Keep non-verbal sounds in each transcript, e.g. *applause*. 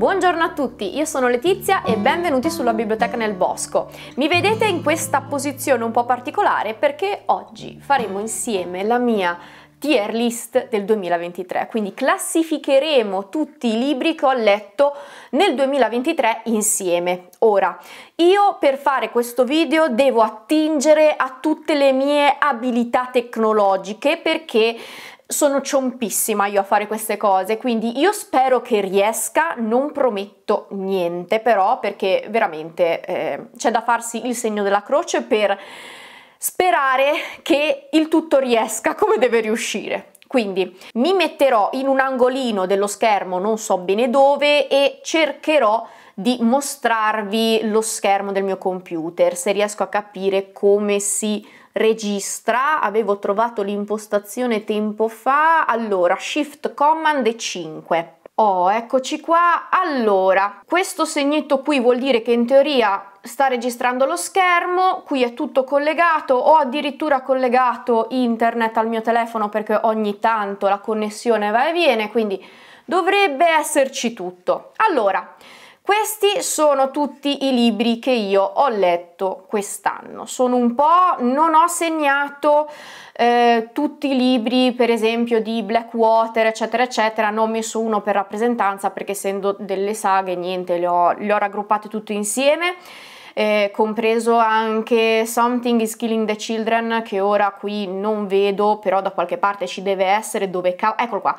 Buongiorno a tutti, io sono Letizia e benvenuti sulla Biblioteca nel Bosco. Mi vedete in questa posizione un po' particolare perché oggi faremo insieme la mia tier list del 2023, quindi classificheremo tutti i libri che ho letto nel 2023 insieme. Ora, io per fare questo video devo attingere a tutte le mie abilità tecnologiche perché sono ciompissima io a fare queste cose, quindi io spero che riesca, non prometto niente però perché veramente eh, c'è da farsi il segno della croce per sperare che il tutto riesca come deve riuscire. Quindi mi metterò in un angolino dello schermo, non so bene dove, e cercherò di mostrarvi lo schermo del mio computer, se riesco a capire come si registra, avevo trovato l'impostazione tempo fa, allora Shift Command e 5. Oh, eccoci qua. Allora, questo segnetto qui vuol dire che in teoria sta registrando lo schermo, qui è tutto collegato, ho addirittura collegato internet al mio telefono perché ogni tanto la connessione va e viene, quindi dovrebbe esserci tutto. Allora, questi sono tutti i libri che io ho letto quest'anno. Sono un po', non ho segnato eh, tutti i libri, per esempio di Blackwater, eccetera, eccetera, Non ho messo uno per rappresentanza perché essendo delle saghe, niente, le ho, le ho raggruppate tutte insieme. Eh, compreso anche Something is Killing the Children che ora qui non vedo però da qualche parte ci deve essere dove... eccolo qua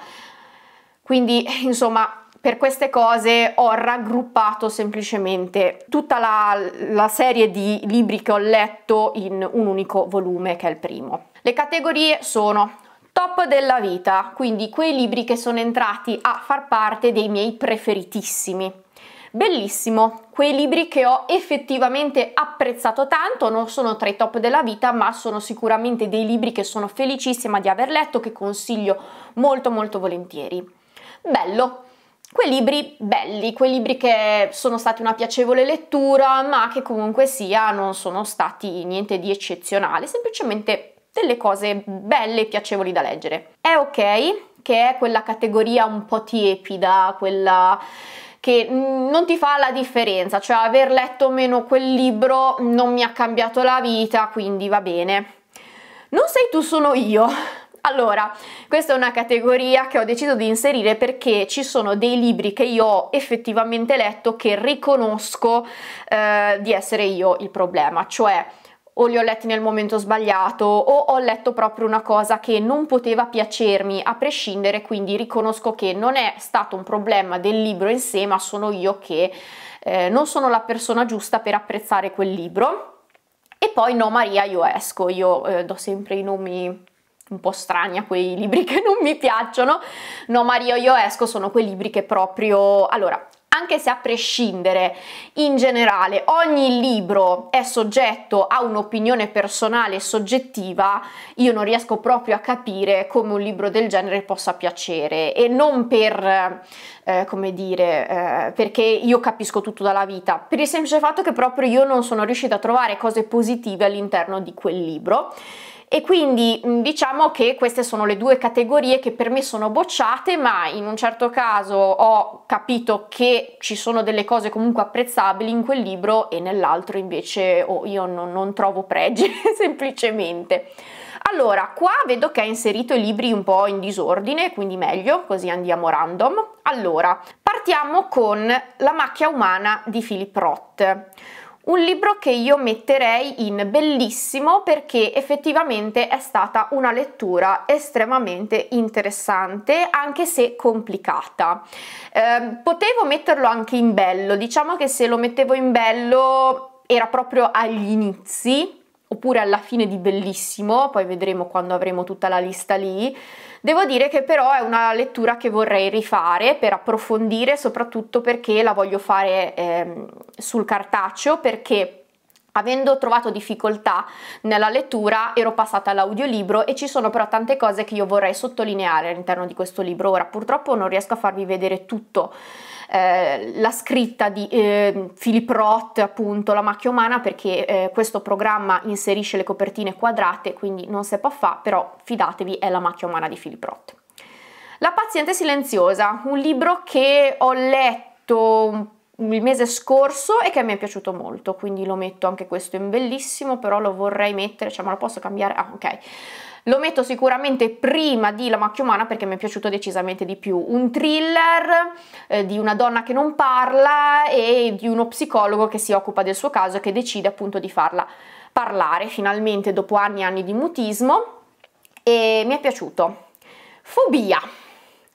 quindi *laughs* insomma per queste cose ho raggruppato semplicemente tutta la, la, serie di libri che ho letto in un unico volume che è il primo. Le categorie sono top della vita, quindi quei libri che sono entrati a far parte dei miei preferitissimi. Bellissimo, quei libri che ho effettivamente apprezzato tanto, non sono tra i top della vita, ma sono sicuramente dei libri che sono felicissima di aver letto, che consiglio molto molto volentieri. Bello, quei libri belli, quei libri che sono stati una piacevole lettura, ma che comunque sia non sono stati niente di eccezionale, semplicemente delle cose belle e piacevoli da leggere. È ok che è quella categoria un po' tiepida, quella che mm, non ti fa la differenza, cioè aver letto meno quel libro non mi ha cambiato la vita, quindi va bene. Non sei tu, sono io allora, questa è una categoria che ho deciso di inserire perché ci sono dei libri che io ho effettivamente letto che riconosco eh, di essere io il problema, cioè o li ho letti nel momento sbagliato o ho letto proprio una cosa che non poteva piacermi a prescindere, quindi riconosco che non è stato un problema del libro in sé, ma sono io che eh, non sono la persona giusta per apprezzare quel libro. E poi no Maria io esco, io eh, do sempre i nomi un po' strani a quei libri *laughs* che non mi piacciono. No, Mario, io esco, sono quei libri che proprio... Allora, anche se a prescindere in generale ogni libro è soggetto a un'opinione personale soggettiva, io non riesco proprio a capire come un libro del genere possa piacere e non per, eh, come dire, eh, perché io capisco tutto dalla vita, per il semplice fatto che proprio io non sono riuscita a trovare cose positive all'interno di quel libro e quindi diciamo che queste sono le due categorie che per me sono bocciate ma in un certo caso ho capito che ci sono delle cose comunque apprezzabili in quel libro e nell'altro invece oh, io non, non trovo pregi *laughs* semplicemente. Allora, qua vedo che ha inserito i libri un po' in disordine, quindi meglio, così andiamo random. Allora, partiamo con La macchia umana di Philip Roth. Un libro che io metterei in bellissimo perché effettivamente è stata una lettura estremamente interessante, anche se complicata. Eh, potevo metterlo anche in bello, diciamo che se lo mettevo in bello era proprio agli inizi oppure alla fine di Bellissimo, poi vedremo quando avremo tutta la lista lì. Devo dire che però è una lettura che vorrei rifare per approfondire, soprattutto perché la voglio fare ehm, sul cartaceo, perché Avendo trovato difficoltà nella lettura ero passata all'audiolibro e ci sono però tante cose che io vorrei sottolineare all'interno di questo libro. Ora purtroppo non riesco a farvi vedere tutto eh, la scritta di eh, Philip Roth, appunto, La macchia umana, perché eh, questo programma inserisce le copertine quadrate, quindi non se può fa, però fidatevi, è La macchia umana di Philip Roth. La paziente silenziosa, un libro che ho letto il mese scorso e che mi è piaciuto molto, quindi lo metto anche questo in bellissimo, però lo vorrei mettere, cioè ma lo posso cambiare? Ah, ok lo metto sicuramente prima di La macchia umana perché mi è piaciuto decisamente di più. Un thriller eh, di una donna che non parla e di uno psicologo che si occupa del suo caso e che decide appunto di farla parlare finalmente dopo anni e anni di mutismo e mi è piaciuto. Fobia.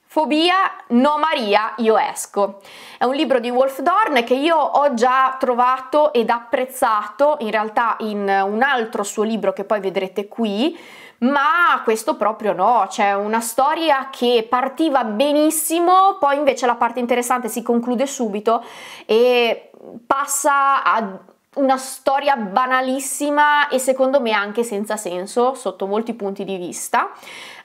Fobia, no Maria, io esco. È un libro di Wolf Dorn che io ho già trovato ed apprezzato in realtà in un altro suo libro che poi vedrete qui, ma questo proprio no, c'è una storia che partiva benissimo, poi invece la parte interessante si conclude subito e passa a una storia banalissima e secondo me anche senza senso sotto molti punti di vista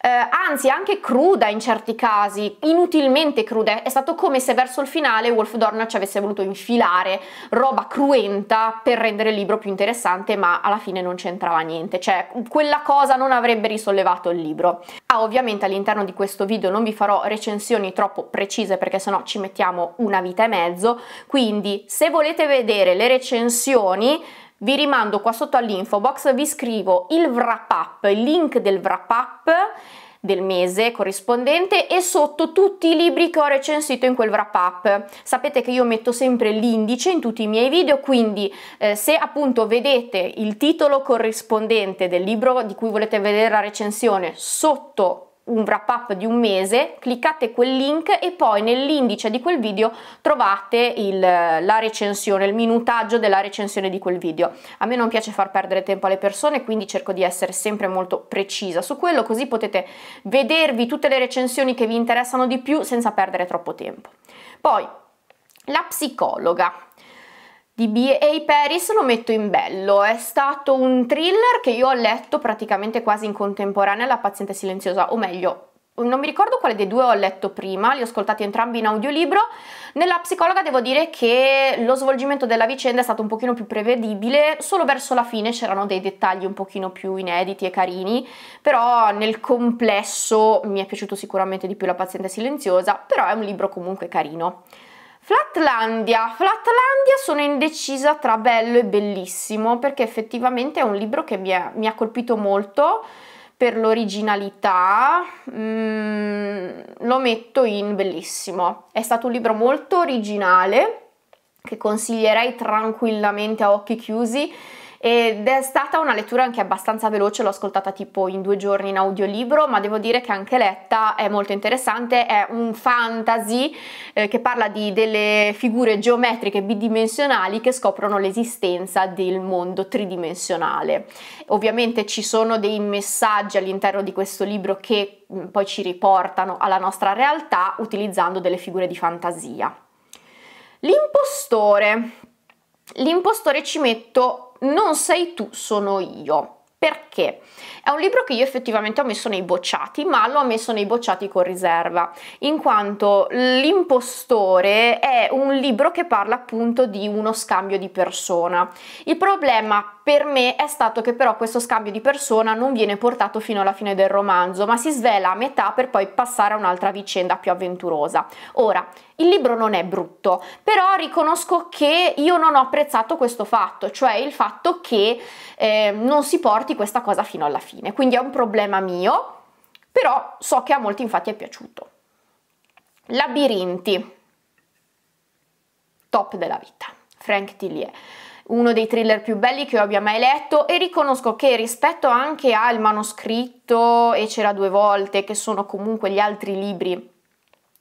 eh, anzi anche cruda in certi casi, inutilmente cruda. È stato come se verso il finale Wolf Dorna ci avesse voluto infilare roba cruenta per rendere il libro più interessante, ma alla fine non c'entrava niente, cioè quella cosa non avrebbe risollevato il libro. Ah, ovviamente all'interno di questo video non vi farò recensioni troppo precise perché sennò ci mettiamo una vita e mezzo, quindi se volete vedere le recensioni vi rimando qua sotto all'info box, vi scrivo il wrap up, il link del wrap up del mese corrispondente e sotto tutti i libri che ho recensito in quel wrap up. Sapete che io metto sempre l'indice in tutti i miei video, quindi eh, se appunto vedete il titolo corrispondente del libro di cui volete vedere la recensione sotto un wrap up di un mese, cliccate quel link e poi nell'indice di quel video trovate il, la recensione, il minutaggio della recensione di quel video. A me non piace far perdere tempo alle persone, quindi cerco di essere sempre molto precisa su quello, così potete vedervi tutte le recensioni che vi interessano di più senza perdere troppo tempo. Poi la psicologa di B.A. Paris lo metto in bello, è stato un thriller che io ho letto praticamente quasi in contemporanea alla paziente silenziosa, o meglio, non mi ricordo quale dei due ho letto prima, li ho ascoltati entrambi in audiolibro. Nella psicologa devo dire che lo svolgimento della vicenda è stato un pochino più prevedibile, solo verso la fine c'erano dei dettagli un pochino più inediti e carini, però nel complesso mi è piaciuto sicuramente di più La paziente silenziosa, però è un libro comunque carino. Flatlandia. Flatlandia sono indecisa tra bello e bellissimo perché effettivamente è un libro che mi, è, mi ha colpito molto per l'originalità. Mm, lo metto in bellissimo. È stato un libro molto originale che consiglierei tranquillamente a occhi chiusi ed è stata una lettura anche abbastanza veloce, l'ho ascoltata tipo in due giorni in audiolibro, ma devo dire che anche letta è molto interessante, è un fantasy eh, che parla di delle figure geometriche bidimensionali che scoprono l'esistenza del mondo tridimensionale. Ovviamente ci sono dei messaggi all'interno di questo libro che mm, poi ci riportano alla nostra realtà utilizzando delle figure di fantasia. L'impostore. L'impostore ci metto non sei tu, sono io. Perché? È un libro che io effettivamente ho messo nei bocciati, ma l'ho messo nei bocciati con riserva, in quanto L'impostore è un libro che parla appunto di uno scambio di persona. Il problema per me è stato che però questo scambio di persona non viene portato fino alla fine del romanzo, ma si svela a metà per poi passare a un'altra vicenda più avventurosa. Ora, il libro non è brutto, però riconosco che io non ho apprezzato questo fatto, cioè il fatto che eh, non si porti questa cosa fino alla fine. Quindi è un problema mio, però so che a molti infatti è piaciuto. Labirinti. Top della vita. Frank Tillier uno dei thriller più belli che io abbia mai letto e riconosco che rispetto anche al manoscritto e c'era due volte, che sono comunque gli altri libri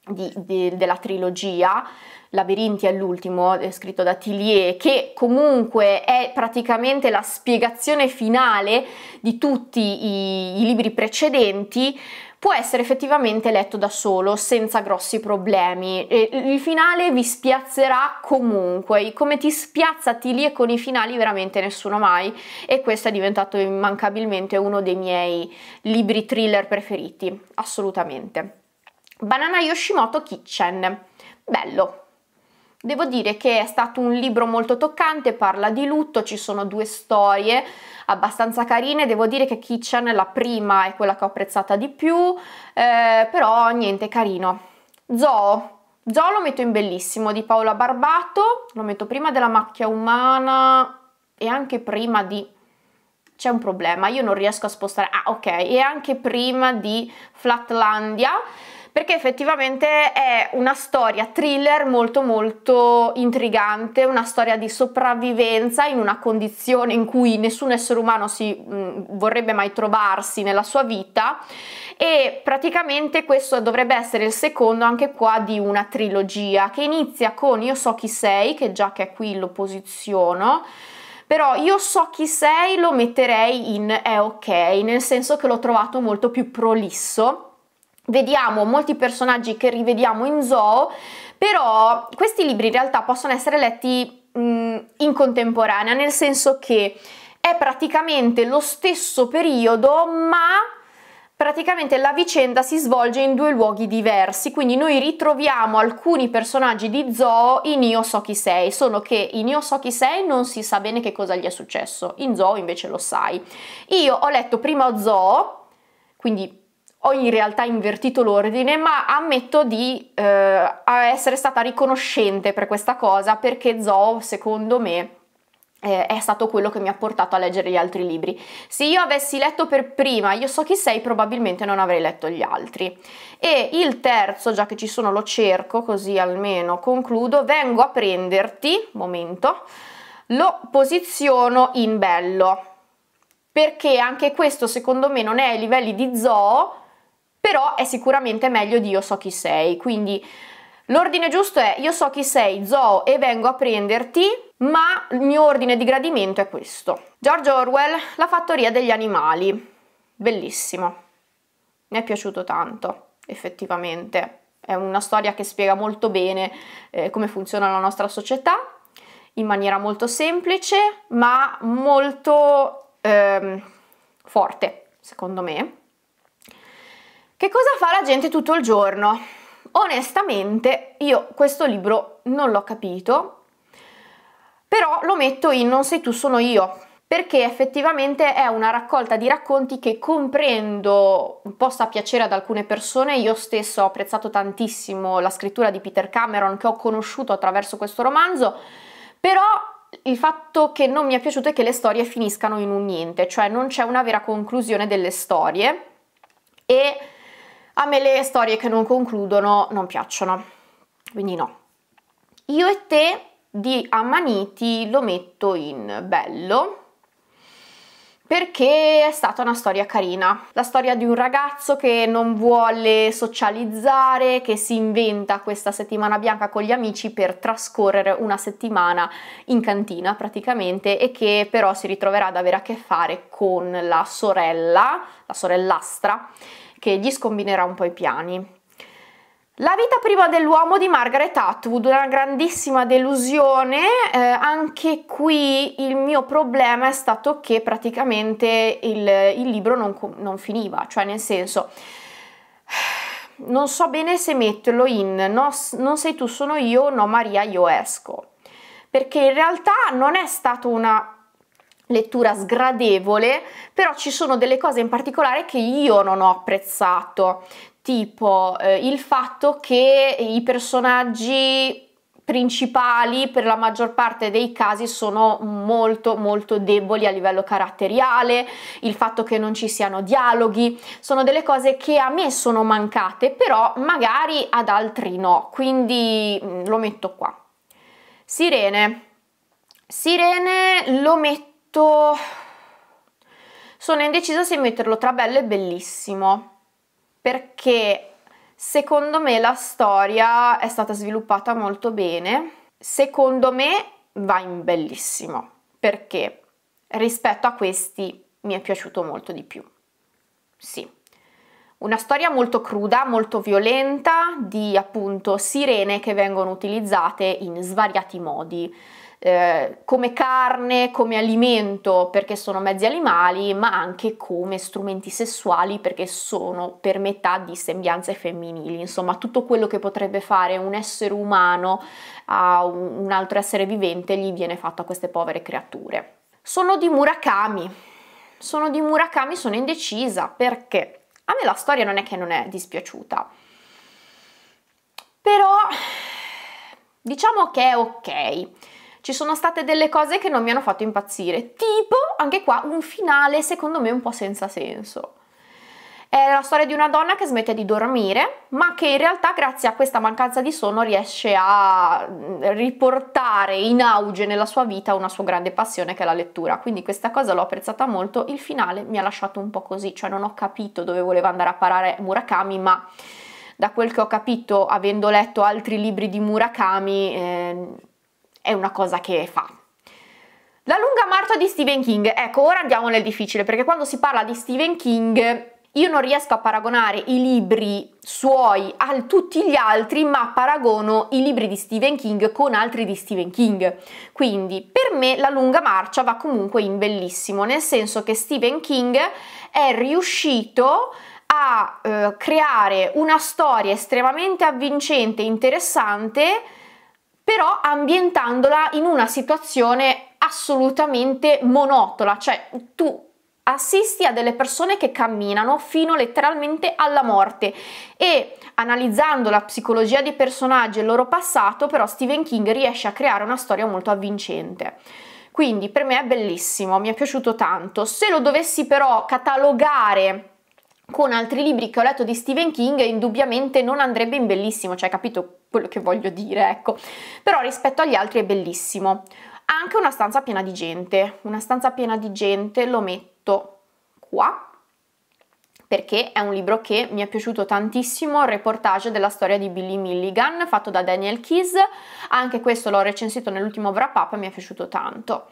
di, di, della trilogia, Labirinti è l'ultimo, eh, scritto da Tillier, che comunque è praticamente la spiegazione finale di tutti i, i libri precedenti, può essere effettivamente letto da solo senza grossi problemi. E il finale vi spiazzerà comunque, come ti spiazzati lì e con i finali veramente nessuno mai e questo è diventato immancabilmente uno dei miei libri thriller preferiti, assolutamente. Banana Yoshimoto Kitchen, bello, Devo dire che è stato un libro molto toccante, parla di lutto, ci sono due storie abbastanza carine, devo dire che Kitchen la prima è quella che ho apprezzata di più, eh, però niente, carino. Zoo, Zoo lo metto in bellissimo di Paola Barbato, lo metto prima della macchia umana e anche prima di... C'è un problema, io non riesco a spostare... Ah ok, e anche prima di Flatlandia perché effettivamente è una storia thriller molto molto intrigante, una storia di sopravvivenza in una condizione in cui nessun essere umano si mh, mm, vorrebbe mai trovarsi nella sua vita e praticamente questo dovrebbe essere il secondo anche qua di una trilogia che inizia con Io so chi sei, che già che è qui lo posiziono però io so chi sei lo metterei in è ok, nel senso che l'ho trovato molto più prolisso vediamo molti personaggi che rivediamo in Zoo, però questi libri in realtà possono essere letti mh, mm, in contemporanea, nel senso che è praticamente lo stesso periodo, ma praticamente la vicenda si svolge in due luoghi diversi, quindi noi ritroviamo alcuni personaggi di Zoo in Io so chi sei, solo che in Io so chi sei non si sa bene che cosa gli è successo, in Zoo invece lo sai. Io ho letto prima Zoo, quindi ho in realtà invertito l'ordine, ma ammetto di eh, essere stata riconoscente per questa cosa perché Zoe, secondo me, eh, è stato quello che mi ha portato a leggere gli altri libri. Se io avessi letto per prima Io so chi sei, probabilmente non avrei letto gli altri. E il terzo, già che ci sono, lo cerco, così almeno concludo, vengo a prenderti, momento, lo posiziono in bello perché anche questo secondo me non è ai livelli di zoo però è sicuramente meglio di io so chi sei, quindi l'ordine giusto è io so chi sei, zoo e vengo a prenderti, ma il mio ordine di gradimento è questo. George Orwell, La fattoria degli animali, bellissimo, mi è piaciuto tanto, effettivamente. È una storia che spiega molto bene eh, come funziona la nostra società in maniera molto semplice ma molto ehm, forte, secondo me. Che cosa fa la gente tutto il giorno? Onestamente io questo libro non l'ho capito, però lo metto in Non sei tu, sono io, perché effettivamente è una raccolta di racconti che comprendo possa piacere ad alcune persone, io stesso ho apprezzato tantissimo la scrittura di Peter Cameron che ho conosciuto attraverso questo romanzo, però il fatto che non mi è piaciuto è che le storie finiscano in un niente, cioè non c'è una vera conclusione delle storie e a me le storie che non concludono non piacciono, quindi no. Io e te di Amaniti lo metto in bello perché è stata una storia carina. La storia di un ragazzo che non vuole socializzare, che si inventa questa settimana bianca con gli amici per trascorrere una settimana in cantina praticamente e che però si ritroverà ad avere a che fare con la sorella, la sorellastra che gli scombinerà un po' i piani. La vita prima dell'uomo di Margaret Atwood, una grandissima delusione, eh, anche qui il mio problema è stato che praticamente il, il libro non, non finiva, cioè nel senso *sighs* non so bene se metterlo in no, non sei tu sono io, no Maria io esco, perché in realtà non è stata una lettura sgradevole, però ci sono delle cose in particolare che io non ho apprezzato, tipo eh, il fatto che i personaggi principali per la maggior parte dei casi sono molto molto deboli a livello caratteriale, il fatto che non ci siano dialoghi, sono delle cose che a me sono mancate, però magari ad altri no, quindi mm, lo metto qua. Sirene. Sirene lo metto tutto sono indecisa se metterlo tra bello e bellissimo perché secondo me la storia è stata sviluppata molto bene secondo me va in bellissimo perché rispetto a questi mi è piaciuto molto di più sì una storia molto cruda, molto violenta, di appunto sirene che vengono utilizzate in svariati modi. Eh, come carne, come alimento perché sono mezzi animali, ma anche come strumenti sessuali perché sono per metà di sembianze femminili. Insomma, tutto quello che potrebbe fare un essere umano a un altro essere vivente gli viene fatto a queste povere creature. Sono di Murakami. Sono di Murakami, sono indecisa perché a me la storia non è che non è dispiaciuta, però diciamo che è ok ci sono state delle cose che non mi hanno fatto impazzire, tipo anche qua un finale secondo me un po' senza senso. È la storia di una donna che smette di dormire, ma che in realtà grazie a questa mancanza di sonno riesce a mm, riportare in auge nella sua vita una sua grande passione che è la lettura. Quindi questa cosa l'ho apprezzata molto, il finale mi ha lasciato un po' così, cioè non ho capito dove voleva andare a parare Murakami, ma da quel che ho capito avendo letto altri libri di Murakami... Eh, è una cosa che fa. La lunga marcia di Stephen King. Ecco, ora andiamo nel difficile, perché quando si parla di Stephen King io non riesco a paragonare i libri suoi a tutti gli altri, ma paragono i libri di Stephen King con altri di Stephen King. Quindi per me la lunga marcia va comunque in bellissimo, nel senso che Stephen King è riuscito a eh, creare una storia estremamente avvincente e interessante però ambientandola in una situazione assolutamente monotona, cioè tu assisti a delle persone che camminano fino letteralmente alla morte e analizzando la psicologia dei personaggi e il loro passato però Stephen King riesce a creare una storia molto avvincente. Quindi per me è bellissimo, mi è piaciuto tanto. Se lo dovessi però catalogare con altri libri che ho letto di Stephen King indubbiamente non andrebbe in bellissimo, cioè capito quello che voglio dire, ecco. Però rispetto agli altri è bellissimo. Anche una stanza piena di gente, una stanza piena di gente lo metto qua perché è un libro che mi è piaciuto tantissimo, il reportage della storia di Billy Milligan fatto da Daniel Keys, anche questo l'ho recensito nell'ultimo wrap up e mi è piaciuto tanto.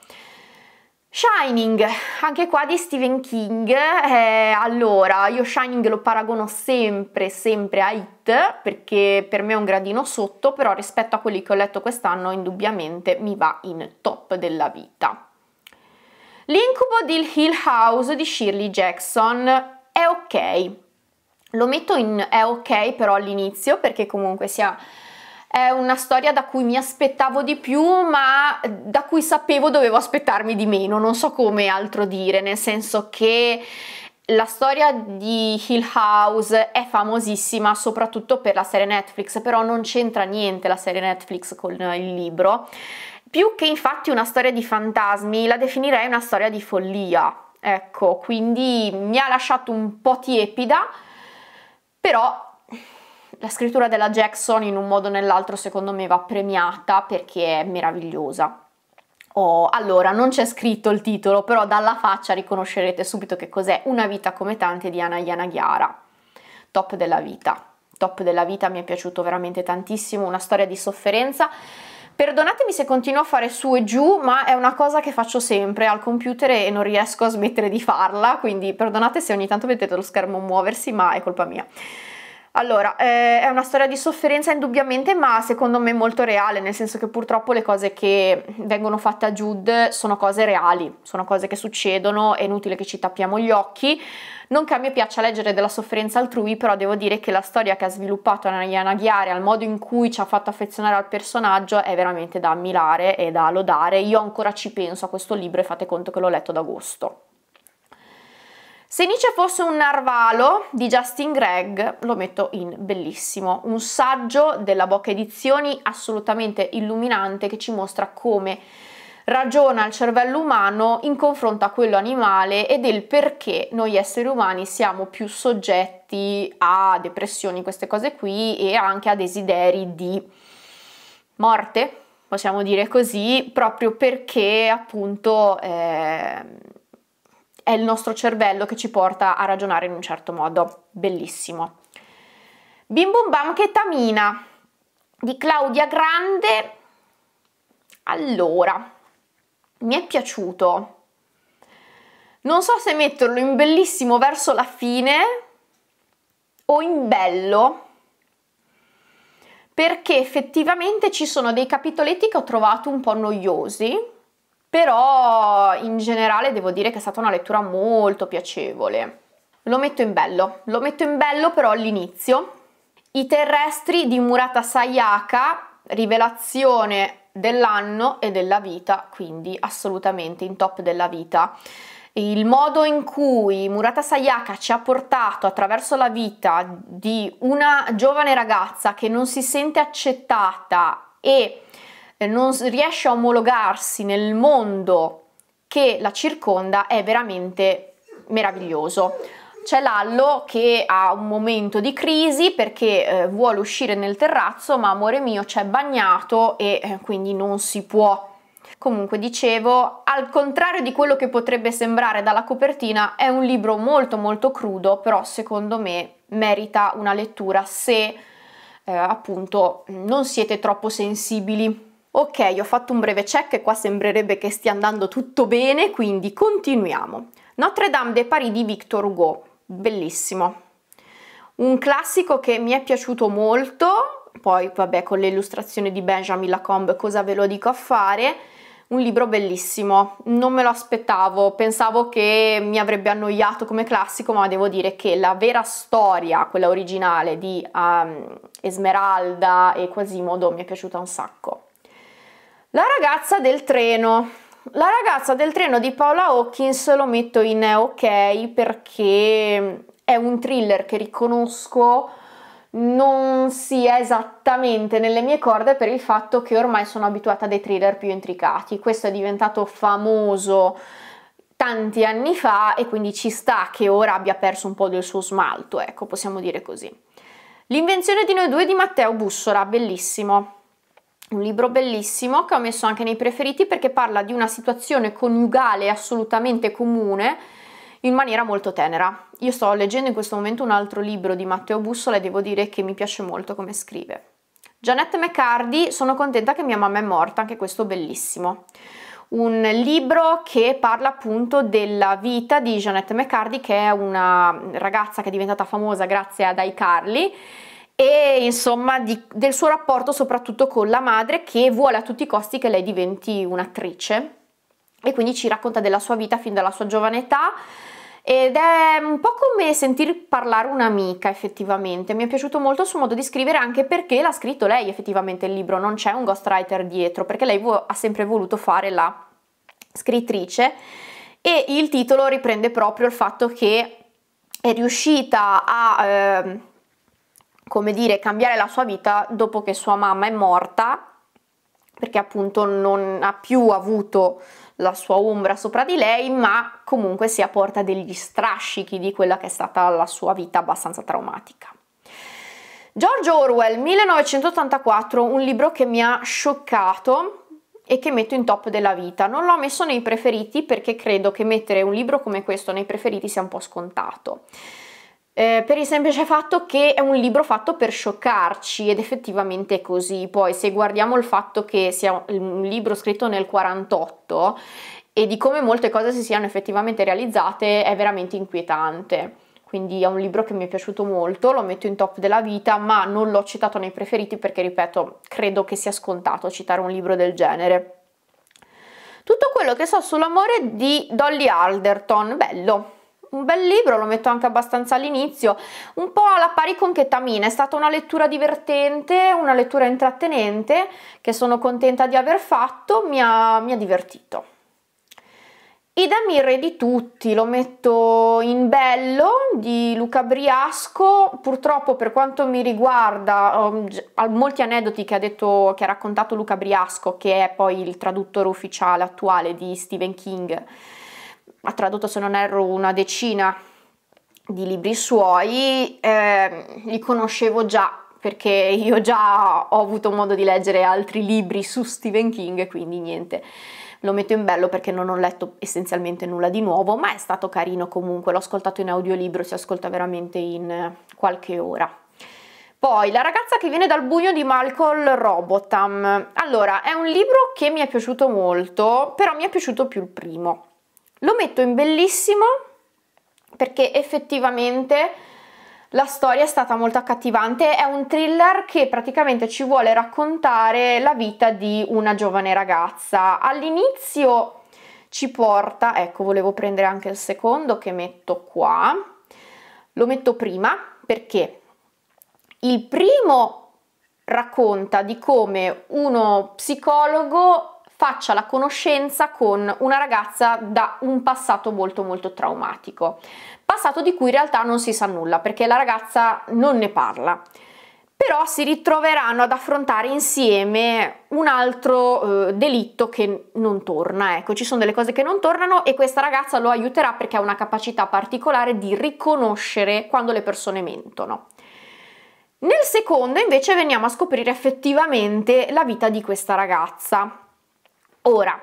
Shining, anche qua di Stephen King, eh, allora io Shining lo paragono sempre sempre a It perché per me è un gradino sotto, però rispetto a quelli che ho letto quest'anno indubbiamente mi va in top della vita. L'incubo di Hill House di Shirley Jackson è ok, lo metto in è ok però all'inizio perché comunque sia è una storia da cui mi aspettavo di più ma da cui sapevo dovevo aspettarmi di meno, non so come altro dire, nel senso che la storia di Hill House è famosissima soprattutto per la serie Netflix, però non c'entra niente la serie Netflix con il libro. Più che infatti una storia di fantasmi, la definirei una storia di follia. Ecco, quindi mi ha lasciato un po' tiepida, però la scrittura della Jackson in un modo o nell'altro secondo me va premiata perché è meravigliosa. Oh, allora, non c'è scritto il titolo, però dalla faccia riconoscerete subito che cos'è Una vita come tante di Anna Ghiara. Top della vita. Top della vita mi è piaciuto veramente tantissimo, una storia di sofferenza. Perdonatemi se continuo a fare su e giù, ma è una cosa che faccio sempre al computer e non riesco a smettere di farla, quindi perdonate se ogni tanto vedete lo schermo muoversi, ma è colpa mia. Allora, eh, è una storia di sofferenza indubbiamente, ma secondo me molto reale, nel senso che purtroppo le cose che vengono fatte a Jude sono cose reali, sono cose che succedono, è inutile che ci tappiamo gli occhi. Non che a me piaccia leggere della sofferenza altrui, però devo dire che la storia che ha sviluppato Nayana Ghiare, al modo in cui ci ha fatto affezionare al personaggio, è veramente da ammirare e da lodare. Io ancora ci penso a questo libro e fate conto che l'ho letto ad agosto. Se Nietzsche fosse un narvalo di Justin Gregg lo metto in bellissimo, un saggio della Bocca Edizioni assolutamente illuminante che ci mostra come ragiona il cervello umano in confronto a quello animale e del perché noi esseri umani siamo più soggetti a depressioni, queste cose qui e anche a desideri di morte, possiamo dire così, proprio perché appunto eh, è il nostro cervello che ci porta a ragionare in un certo modo. Bellissimo. Bim bum bam chetamina di Claudia Grande. Allora, mi è piaciuto. Non so se metterlo in bellissimo verso la fine o in bello, perché effettivamente ci sono dei capitoletti che ho trovato un po' noiosi, però in generale devo dire che è stata una lettura molto piacevole. Lo metto in bello, lo metto in bello però all'inizio. I terrestri di Murata Sayaka, rivelazione dell'anno e della vita, quindi assolutamente in top della vita. Il modo in cui Murata Sayaka ci ha portato attraverso la vita di una giovane ragazza che non si sente accettata e non riesce a omologarsi nel mondo che la circonda è veramente meraviglioso. C'è Lallo che ha un momento di crisi perché eh, vuole uscire nel terrazzo, ma amore mio c'è bagnato e eh, quindi non si può. Comunque dicevo, al contrario di quello che potrebbe sembrare dalla copertina, è un libro molto molto crudo, però secondo me merita una lettura se eh, appunto non siete troppo sensibili Ok, ho fatto un breve check e qua sembrerebbe che stia andando tutto bene, quindi continuiamo. Notre Dame de Paris di Victor Hugo, bellissimo. Un classico che mi è piaciuto molto, poi vabbè con le illustrazioni di Benjamin Lacombe cosa ve lo dico a fare, un libro bellissimo, non me lo aspettavo, pensavo che mi avrebbe annoiato come classico, ma devo dire che la vera storia, quella originale di um, Esmeralda e Quasimodo, mi è piaciuta un sacco. La ragazza del treno. La ragazza del treno di Paola Hawkins lo metto in ok perché è un thriller che riconosco non sia esattamente nelle mie corde per il fatto che ormai sono abituata a dei thriller più intricati. Questo è diventato famoso tanti anni fa e quindi ci sta che ora abbia perso un po' del suo smalto, ecco, possiamo dire così. L'invenzione di noi due di Matteo Bussola, bellissimo un libro bellissimo che ho messo anche nei preferiti perché parla di una situazione coniugale assolutamente comune in maniera molto tenera. Io sto leggendo in questo momento un altro libro di Matteo Bussola e devo dire che mi piace molto come scrive. Gianette McCardy, sono contenta che mia mamma è morta, anche questo bellissimo. Un libro che parla appunto della vita di Gianette McCardy che è una ragazza che è diventata famosa grazie ad iCarly e insomma di, del suo rapporto soprattutto con la madre che vuole a tutti i costi che lei diventi un'attrice e quindi ci racconta della sua vita fin dalla sua giovane età ed è un po' come sentir parlare un'amica effettivamente, mi è piaciuto molto il suo modo di scrivere anche perché l'ha scritto lei effettivamente il libro, non c'è un ghostwriter dietro perché lei ha sempre voluto fare la scrittrice e il titolo riprende proprio il fatto che è riuscita a eh, come dire, cambiare la sua vita dopo che sua mamma è morta, perché appunto non ha più avuto la sua ombra sopra di lei, ma comunque si apporta degli strascichi di quella che è stata la sua vita abbastanza traumatica. George Orwell, 1984, un libro che mi ha scioccato e che metto in top della vita. Non l'ho messo nei preferiti perché credo che mettere un libro come questo nei preferiti sia un po' scontato eh, per il semplice fatto che è un libro fatto per scioccarci ed effettivamente è così. Poi se guardiamo il fatto che sia un libro scritto nel 48 e di come molte cose si siano effettivamente realizzate è veramente inquietante quindi è un libro che mi è piaciuto molto, lo metto in top della vita, ma non l'ho citato nei preferiti perché, ripeto, credo che sia scontato citare un libro del genere. Tutto quello che so sull'amore di Dolly Alderton, bello, un bel libro, lo metto anche abbastanza all'inizio, un po' alla pari con Ketamina, è stata una lettura divertente, una lettura intrattenente che sono contenta di aver fatto, mi ha, mi ha divertito. Idem il re di tutti, lo metto in bello di Luca Briasco, purtroppo per quanto mi riguarda um, molti aneddoti che ha, detto, che ha raccontato Luca Briasco che è poi il traduttore ufficiale attuale di Stephen King ha tradotto se non erro una decina di libri suoi, eh, li conoscevo già perché io già ho avuto modo di leggere altri libri su Stephen King, quindi niente, lo metto in bello perché non ho letto essenzialmente nulla di nuovo, ma è stato carino comunque, l'ho ascoltato in audiolibro, si ascolta veramente in qualche ora. Poi La ragazza che viene dal buio di Malcolm Robotham. Allora, è un libro che mi è piaciuto molto, però mi è piaciuto più il primo. Lo metto in bellissimo perché effettivamente la storia è stata molto accattivante, è un thriller che praticamente ci vuole raccontare la vita di una giovane ragazza. All'inizio ci porta, ecco volevo prendere anche il secondo che metto qua, lo metto prima perché il primo racconta di come uno psicologo faccia la conoscenza con una ragazza da un passato molto molto traumatico, passato di cui in realtà non si sa nulla perché la ragazza non ne parla però si ritroveranno ad affrontare insieme un altro eh, delitto che non torna. Ecco, ci sono delle cose che non tornano e questa ragazza lo aiuterà perché ha una capacità particolare di riconoscere quando le persone mentono. Nel secondo invece veniamo a scoprire effettivamente la vita di questa ragazza Ora,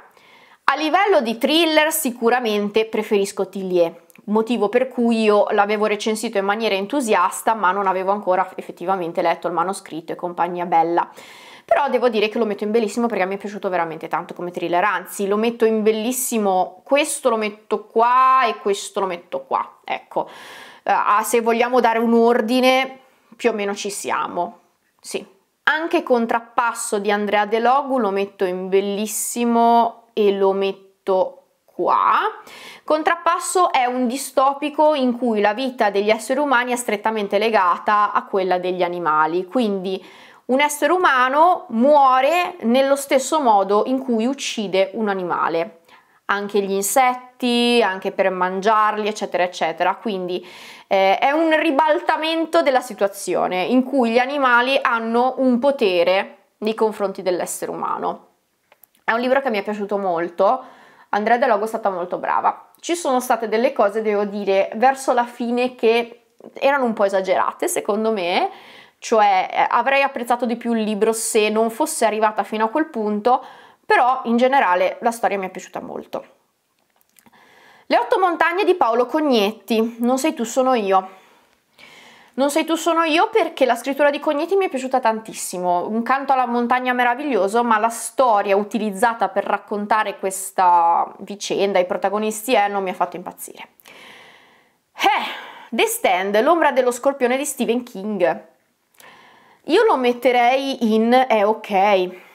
a livello di thriller sicuramente preferisco Tillier, motivo per cui io l'avevo recensito in maniera entusiasta ma non avevo ancora effettivamente letto il manoscritto e compagnia bella. Però devo dire che lo metto in bellissimo perché mi è piaciuto veramente tanto come thriller, anzi lo metto in bellissimo, questo lo metto qua e questo lo metto qua, ecco. Uh, se vogliamo dare un ordine più o meno ci siamo, sì, anche Contrappasso di Andrea De Logu lo metto in bellissimo e lo metto qua. Contrappasso è un distopico in cui la vita degli esseri umani è strettamente legata a quella degli animali, quindi un essere umano muore nello stesso modo in cui uccide un animale anche gli insetti, anche per mangiarli, eccetera, eccetera. Quindi eh, è un ribaltamento della situazione in cui gli animali hanno un potere nei confronti dell'essere umano. È un libro che mi è piaciuto molto, Andrea De Logo è stata molto brava. Ci sono state delle cose, devo dire, verso la fine che erano un po' esagerate, secondo me, cioè eh, avrei apprezzato di più il libro se non fosse arrivata fino a quel punto, però in generale la storia mi è piaciuta molto. Le otto montagne di Paolo Cognetti, Non sei tu sono io. Non sei tu sono io perché la scrittura di Cognetti mi è piaciuta tantissimo, un canto alla montagna meraviglioso, ma la storia utilizzata per raccontare questa vicenda, i protagonisti eh, non mi ha fatto impazzire. Eh, The Stand, l'ombra dello scorpione di Stephen King. Io lo metterei in è ok,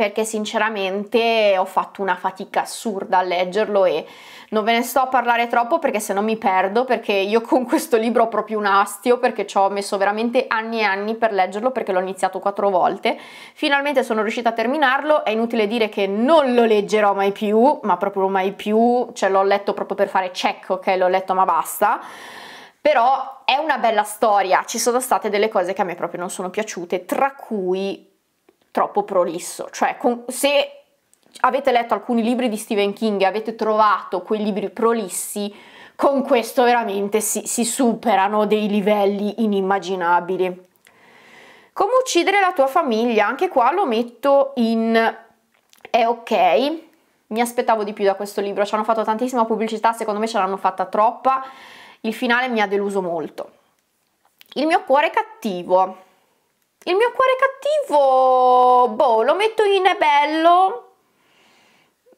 perché sinceramente ho fatto una fatica assurda a leggerlo e non ve ne sto a parlare troppo perché se no mi perdo perché io *laughs* con questo libro ho proprio un astio perché ci ho messo veramente anni e anni per leggerlo perché l'ho iniziato quattro volte finalmente sono riuscita a terminarlo è inutile dire che non lo leggerò mai più ma proprio mai più cioè l'ho letto proprio per fare check ok l'ho letto ma basta però è una bella storia, ci sono state delle cose che a me proprio non sono piaciute, tra cui troppo prolisso, cioè con, se avete letto alcuni libri di Stephen King e avete trovato quei libri prolissi, con questo veramente si, si superano dei livelli inimmaginabili. Come uccidere la tua famiglia? Anche qua lo metto in è ok. Mi aspettavo di più da questo libro, ci hanno fatto tantissima pubblicità, secondo me ce l'hanno fatta troppa. Il finale mi ha deluso molto. Il mio cuore cattivo. Il mio cuore cattivo, boh, lo metto in bello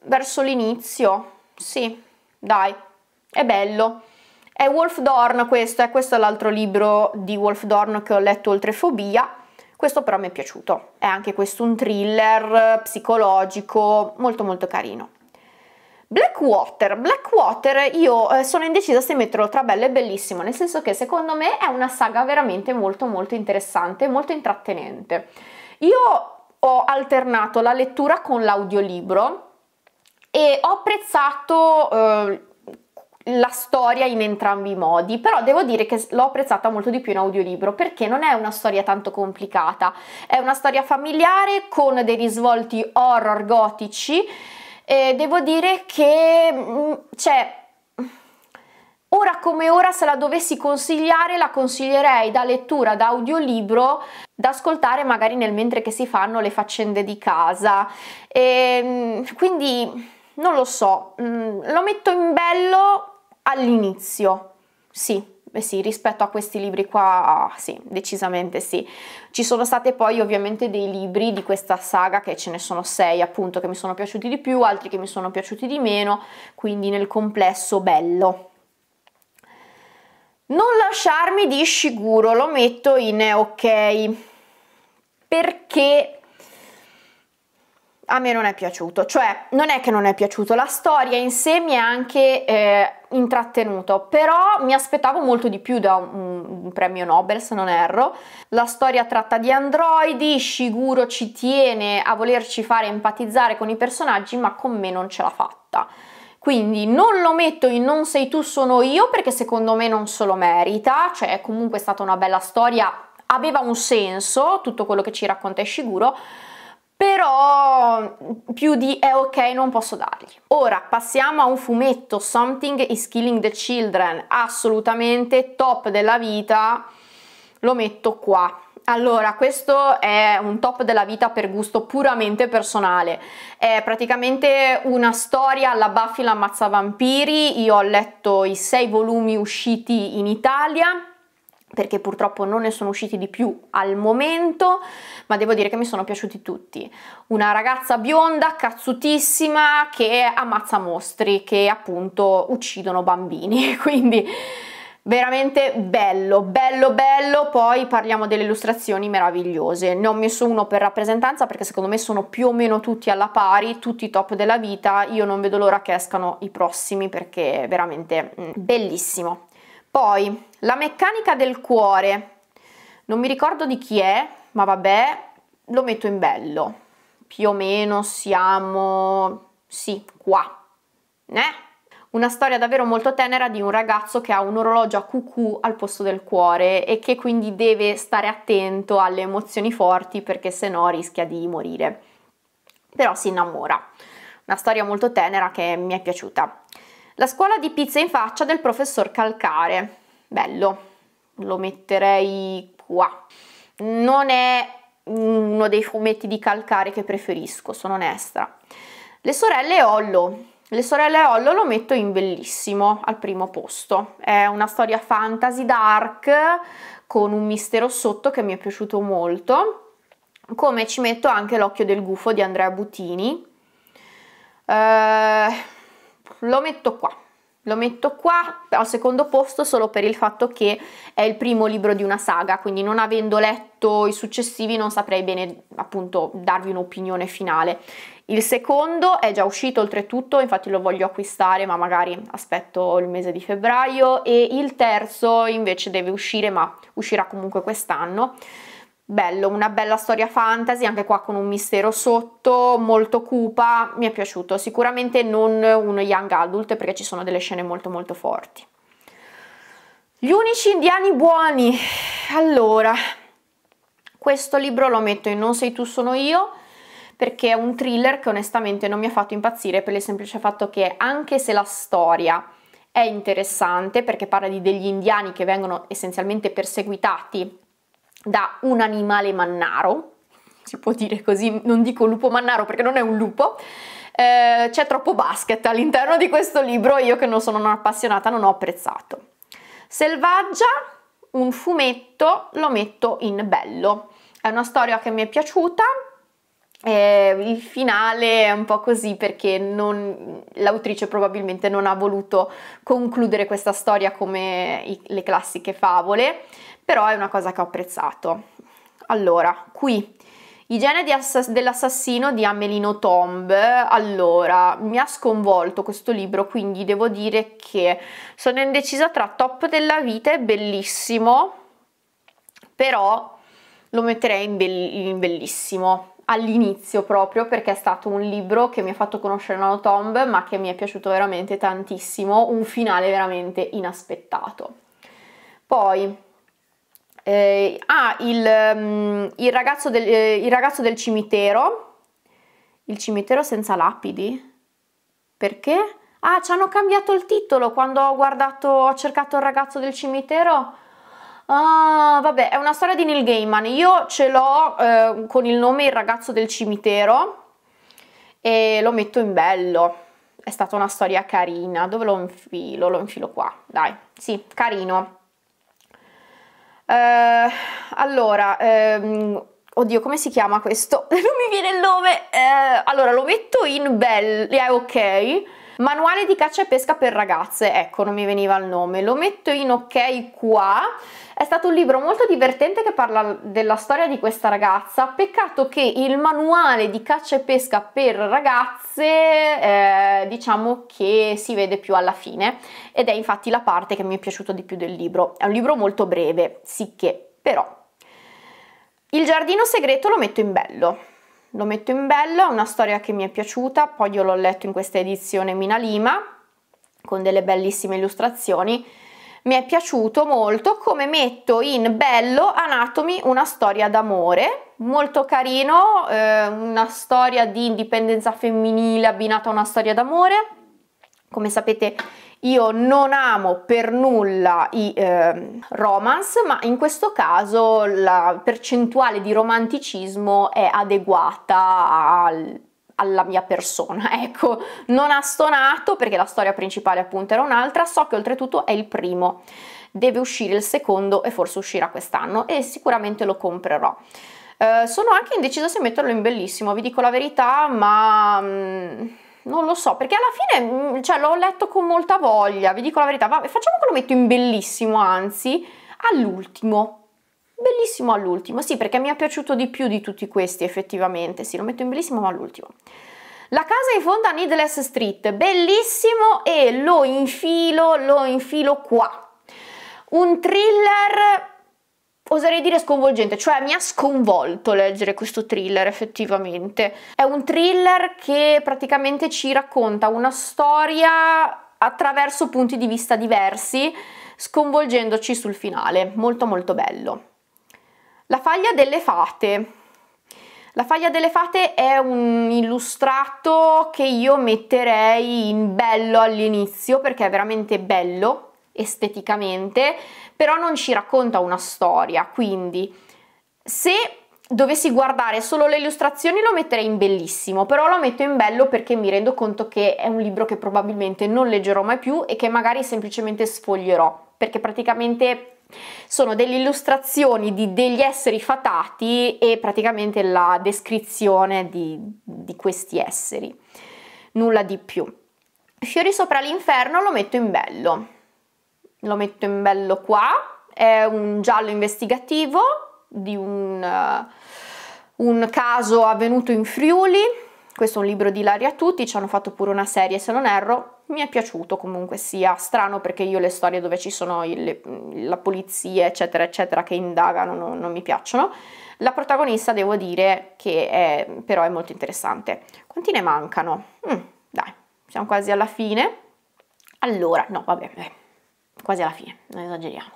verso l'inizio. Sì, dai, è bello. È Wolf Dorn questo, eh, questo è l'altro libro di Wolf Dorn che ho letto oltre Fobia. Questo però mi è piaciuto. È anche questo un thriller psicologico molto molto carino. Blackwater, Blackwater io eh, sono indecisa se metterlo tra bello e bellissimo, nel senso che secondo me è una saga veramente molto molto interessante, molto intrattenente. Io ho alternato la lettura con l'audiolibro e ho apprezzato eh, la storia in entrambi i modi, però devo dire che l'ho apprezzata molto di più in audiolibro perché non è una storia tanto complicata, è una storia familiare con dei risvolti horror gotici eh, devo dire che mm, cioè, Ora come ora se la dovessi consigliare la consiglierei da lettura, da audiolibro, da ascoltare magari nel mentre che si fanno le faccende di casa. E, mm, quindi non lo so, mm, lo metto in bello all'inizio, sì. Beh sì, rispetto a questi libri qua, sì, decisamente sì. Ci sono state poi ovviamente dei libri di questa saga, che ce ne sono sei appunto, che mi sono piaciuti di più, altri che mi sono piaciuti di meno, quindi nel complesso bello. Non lasciarmi di sicuro, lo metto in ok, perché a me non è piaciuto, cioè non è che non è piaciuto, la storia in sé mi è anche... Eh, intrattenuto, però mi aspettavo molto di più da un, un premio Nobel se non erro. La storia tratta di androidi, Shiguro ci tiene a volerci fare empatizzare con i personaggi, ma con me non ce l'ha fatta. Quindi non lo metto in Non sei tu, sono io perché secondo me non se lo merita, cioè è comunque stata una bella storia, aveva un senso tutto quello che ci racconta Shiguro però più di è ok non posso dargli. Ora passiamo a un fumetto, Something is Killing the Children, assolutamente top della vita, lo metto qua. Allora, questo è un top della vita per gusto puramente personale. È praticamente una storia alla Buffy l'ammazza vampiri. Io ho letto i sei volumi usciti in Italia perché purtroppo non ne sono usciti di più al momento, ma devo dire che mi sono piaciuti tutti. Una ragazza bionda, cazzutissima, che ammazza mostri, che appunto uccidono bambini, *laughs* quindi veramente bello, bello, bello. Poi parliamo delle illustrazioni meravigliose. Ne ho messo uno per rappresentanza perché secondo me sono più o meno tutti alla pari, tutti top della vita. Io non vedo l'ora che escano i prossimi perché è veramente mm, bellissimo. Poi la meccanica del cuore, non mi ricordo di chi è, ma vabbè, lo metto in bello. Più o meno siamo, sì, qua. Eh? Una storia davvero molto tenera di un ragazzo che ha un orologio a cucù al posto del cuore e che quindi deve stare attento alle emozioni forti perché se no rischia di morire. Però si innamora. Una storia molto tenera che mi è piaciuta. La scuola di pizza in faccia del professor Calcare. Bello, lo metterei qua. Non è uno dei fumetti di Calcare che preferisco, sono onesta. Le sorelle Ollo. Le sorelle Ollo lo metto in bellissimo al primo posto. È una storia fantasy dark con un mistero sotto che mi è piaciuto molto. Come ci metto anche l'occhio del gufo di Andrea Butini. Eh lo metto qua. Lo metto qua al secondo posto solo per il fatto che è il primo libro di una saga, quindi non avendo letto i successivi non saprei bene appunto darvi un'opinione finale. Il secondo è già uscito oltretutto, infatti lo voglio acquistare ma magari aspetto il mese di febbraio e il terzo invece deve uscire ma uscirà comunque quest'anno bello, una bella storia fantasy, anche qua con un mistero sotto, molto cupa, mi è piaciuto, sicuramente non uno young adult perché ci sono delle scene molto molto forti. Gli unici indiani buoni, allora, questo libro lo metto in Non sei tu sono io, perché è un thriller che onestamente non mi ha fatto impazzire per il semplice fatto che anche se la storia è interessante perché parla di degli indiani che vengono essenzialmente perseguitati da un animale mannaro, si può dire così, non dico lupo mannaro perché non è un lupo, eh, c'è troppo basket all'interno di questo libro, io che non sono una appassionata non ho apprezzato. Selvaggia, un fumetto, lo metto in bello. È una storia che mi è piaciuta, eh, il finale è un po' così perché l'autrice probabilmente non ha voluto concludere questa storia come i, le classiche favole, però è una cosa che ho apprezzato. Allora, qui Igiene dell'assassino di Amelino Tomb. Allora, mi ha sconvolto questo libro, quindi devo dire che sono indecisa tra Top della vita e bellissimo, però lo metterei in, bell in bellissimo all'inizio proprio perché è stato un libro che mi ha fatto conoscere Nano Tomb ma che mi è piaciuto veramente tantissimo, un finale veramente inaspettato. Poi eh, ah, il, um, il, ragazzo del, eh, il ragazzo del cimitero, il cimitero senza lapidi, perché? Ah, ci hanno cambiato il titolo quando ho guardato, ho cercato il ragazzo del cimitero. Ah, vabbè, è una storia di Neil Gaiman. Io ce l'ho eh, con il nome Il ragazzo del cimitero e lo metto in bello. È stata una storia carina. Dove lo infilo? Lo infilo qua. Dai, sì, carino. Eh, allora, ehm, oddio, come si chiama questo? *laughs* non mi viene il nome. Eh, allora, lo metto in belle, eh, ok Manuale di caccia e pesca per ragazze, ecco non mi veniva il nome, lo metto in ok qua. È stato un libro molto divertente che parla della storia di questa ragazza, peccato che il manuale di caccia e pesca per ragazze eh, diciamo che si vede più alla fine ed è infatti la parte che mi è piaciuta di più del libro. È un libro molto breve, sicché, però. Il giardino segreto lo metto in bello lo metto in bello, è una storia che mi è piaciuta, poi io l'ho letto in questa edizione Mina Lima, con delle bellissime illustrazioni, mi è piaciuto molto come metto in bello Anatomy una storia d'amore, molto carino, eh, una storia di indipendenza femminile abbinata a una storia d'amore, come sapete io non amo per nulla i eh, romance, ma in questo caso la percentuale di romanticismo è adeguata al alla mia persona. *laughs* Ecco, non ha stonato perché la storia principale appunto era un'altra, so che oltretutto è il primo, deve uscire il secondo e forse uscirà quest'anno e sicuramente lo comprerò. Eh, sono anche indecisa se metterlo in bellissimo, vi dico la verità, ma... Mh, mm, non lo so, perché alla fine mm, cioè, l'ho letto con molta voglia, vi dico la verità, Va, facciamo che lo metto in bellissimo, anzi, all'ultimo. Bellissimo all'ultimo, sì, perché mi è piaciuto di più di tutti questi effettivamente, sì, lo metto in bellissimo ma all'ultimo. La casa in fondo a Needless Street, bellissimo e lo infilo, lo infilo qua. Un thriller oserei dire sconvolgente, cioè mi ha sconvolto leggere questo thriller effettivamente. È un thriller che praticamente ci racconta una storia attraverso punti di vista diversi, sconvolgendoci sul finale, molto molto bello. La faglia delle fate. La faglia delle fate è un illustrato che io metterei in bello all'inizio perché è veramente bello esteticamente, però non ci racconta una storia, quindi se dovessi guardare solo le illustrazioni lo metterei in bellissimo, però lo metto in bello perché mi rendo conto che è un libro che probabilmente non leggerò mai più e che magari semplicemente sfoglierò, perché praticamente sono delle illustrazioni di degli esseri fatati e praticamente la descrizione di, di questi esseri, nulla di più. Fiori sopra l'inferno lo metto in bello lo metto in bello qua, è un giallo investigativo di un, uh, un caso avvenuto in Friuli, questo è un libro di Laria Tutti, ci hanno fatto pure una serie se non erro, mi è piaciuto comunque sia, strano perché io le storie dove ci sono il, la polizia eccetera eccetera che indagano non, non, mi piacciono, la protagonista devo dire che è, però è molto interessante. Quanti ne mancano? Mm, dai, siamo quasi alla fine. Allora, no vabbè, eh quasi alla fine, non esageriamo.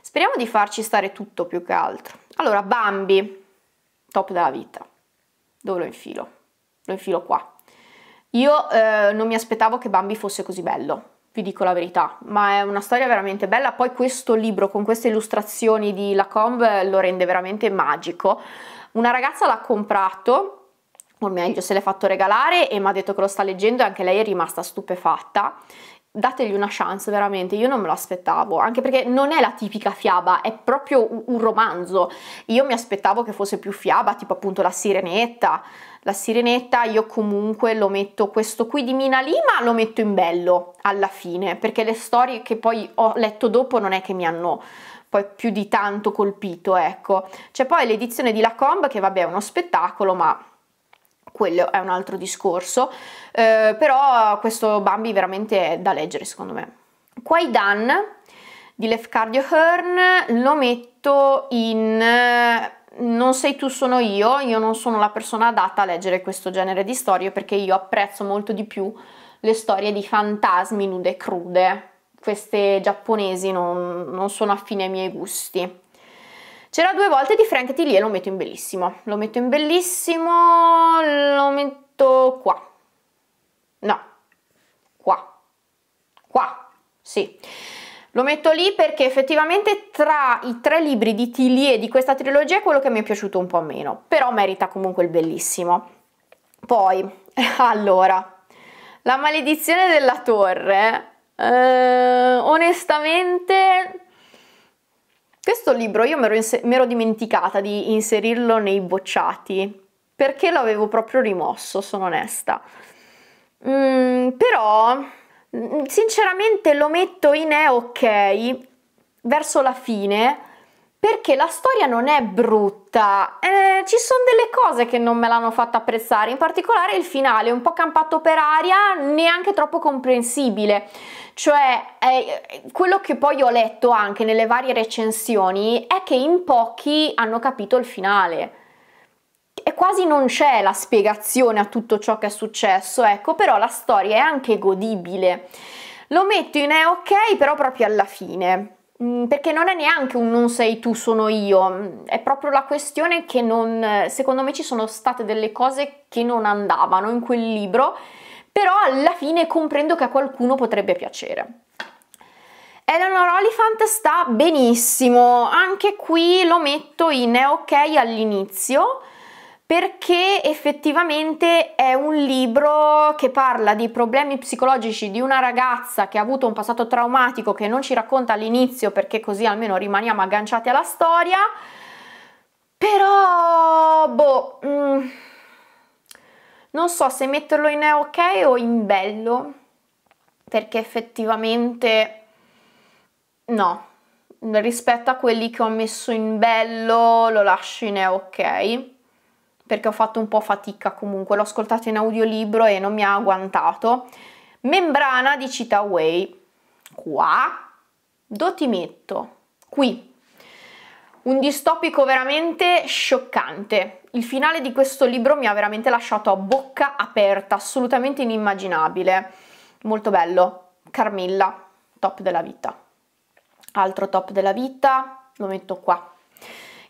Speriamo di farci stare tutto più che altro. Allora, Bambi, top della vita. Dove lo infilo? Lo infilo qua. Io eh, non mi aspettavo che Bambi fosse così bello, vi dico la verità, ma è una storia veramente bella. Poi questo libro con queste illustrazioni di Lacombe lo rende veramente magico. Una ragazza l'ha comprato o meglio se l'è fatto regalare e mi ha detto che lo sta leggendo e anche lei è rimasta stupefatta dategli una chance veramente, io non me lo aspettavo, anche perché non è la tipica fiaba, è proprio un romanzo. Io mi aspettavo che fosse più fiaba, tipo appunto La Sirenetta. La Sirenetta io comunque lo metto questo qui di Mina Lima, lo metto in bello alla fine, perché le storie che poi ho letto dopo non è che mi hanno poi più di tanto colpito, ecco. C'è poi l'edizione di La Combe che vabbè è uno spettacolo, ma quello è un altro discorso, eh, però questo Bambi veramente è da leggere secondo me. Quaidan di Lef Cardio Hearn lo metto in eh, non sei tu sono io, io non sono la persona adatta a leggere questo genere di storie perché io apprezzo molto di più le storie di fantasmi nude e crude, queste giapponesi non, non sono affine ai miei gusti. C'era due volte di Frank Tilly e lo metto in bellissimo. Lo metto in bellissimo, lo metto qua. No, qua. Qua, sì. Lo metto lì perché effettivamente tra i tre libri di Tilly e di questa trilogia è quello che mi è piaciuto un po' meno, però merita comunque il bellissimo. Poi, *laughs* allora, la maledizione della torre, eh, onestamente questo libro io mi ero, inse- ero dimenticata di inserirlo nei bocciati perché l'avevo proprio rimosso, sono onesta. Mm, però mm, sinceramente lo metto in è ok verso la fine perché la storia non è brutta, eh, ci sono delle cose che non me l'hanno fatta apprezzare, in particolare il finale, un po' campato per aria, neanche troppo comprensibile. Cioè, eh, quello che poi ho letto anche nelle varie recensioni è che in pochi hanno capito il finale. E quasi non c'è la spiegazione a tutto ciò che è successo, ecco, però la storia è anche godibile. Lo metto in è ok, però proprio alla fine mm, perché non è neanche un non sei tu, sono io, mm, è proprio la questione che non, secondo me ci sono state delle cose che non andavano in quel libro però alla fine comprendo che a qualcuno potrebbe piacere. Eleanor Oliphant sta benissimo, anche qui lo metto in è ok all'inizio perché effettivamente è un libro che parla di problemi psicologici di una ragazza che ha avuto un passato traumatico che non ci racconta all'inizio perché così almeno rimaniamo agganciati alla storia, però boh... Mm non so se metterlo in ok o in bello, perché effettivamente no. Rispetto a quelli che ho messo in bello, lo lascio in ok, perché ho fatto un po' fatica comunque. L'ho ascoltato in audiolibro e non mi ha agguantato. Membrana di Citaway. Qua. Dove ti metto? Qui un distopico veramente scioccante. Il finale di questo libro mi ha veramente lasciato a bocca aperta, assolutamente inimmaginabile. Molto bello. Carmilla, top della vita. Altro top della vita, lo metto qua.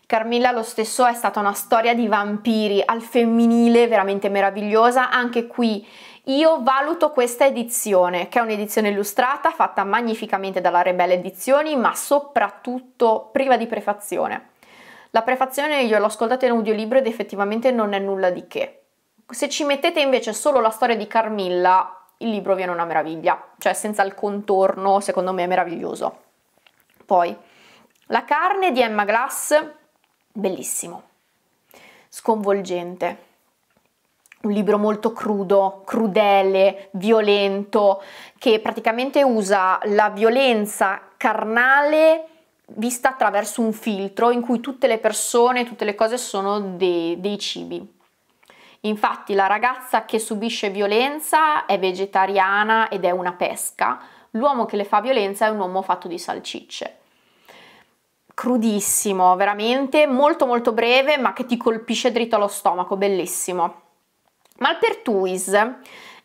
Carmilla lo stesso è stata una storia di vampiri al femminile veramente meravigliosa, anche qui io valuto questa edizione, che è un'edizione illustrata fatta magnificamente dalla Rebelle Edizioni, ma soprattutto priva di prefazione. La prefazione io l'ho ascoltata in audiolibro ed effettivamente non è nulla di che. Se ci mettete invece solo la storia di Carmilla, il libro viene una meraviglia, cioè senza il contorno, secondo me è meraviglioso. Poi, la carne di Emma Glass, bellissimo, sconvolgente un libro molto crudo, crudele, violento, che praticamente usa la violenza carnale vista attraverso un filtro in cui tutte le persone, tutte le cose sono dei, dei cibi. Infatti la ragazza che subisce violenza è vegetariana ed è una pesca, l'uomo che le fa violenza è un uomo fatto di salcicce. Crudissimo, veramente molto molto breve ma che ti colpisce dritto allo stomaco, bellissimo. Malpertuis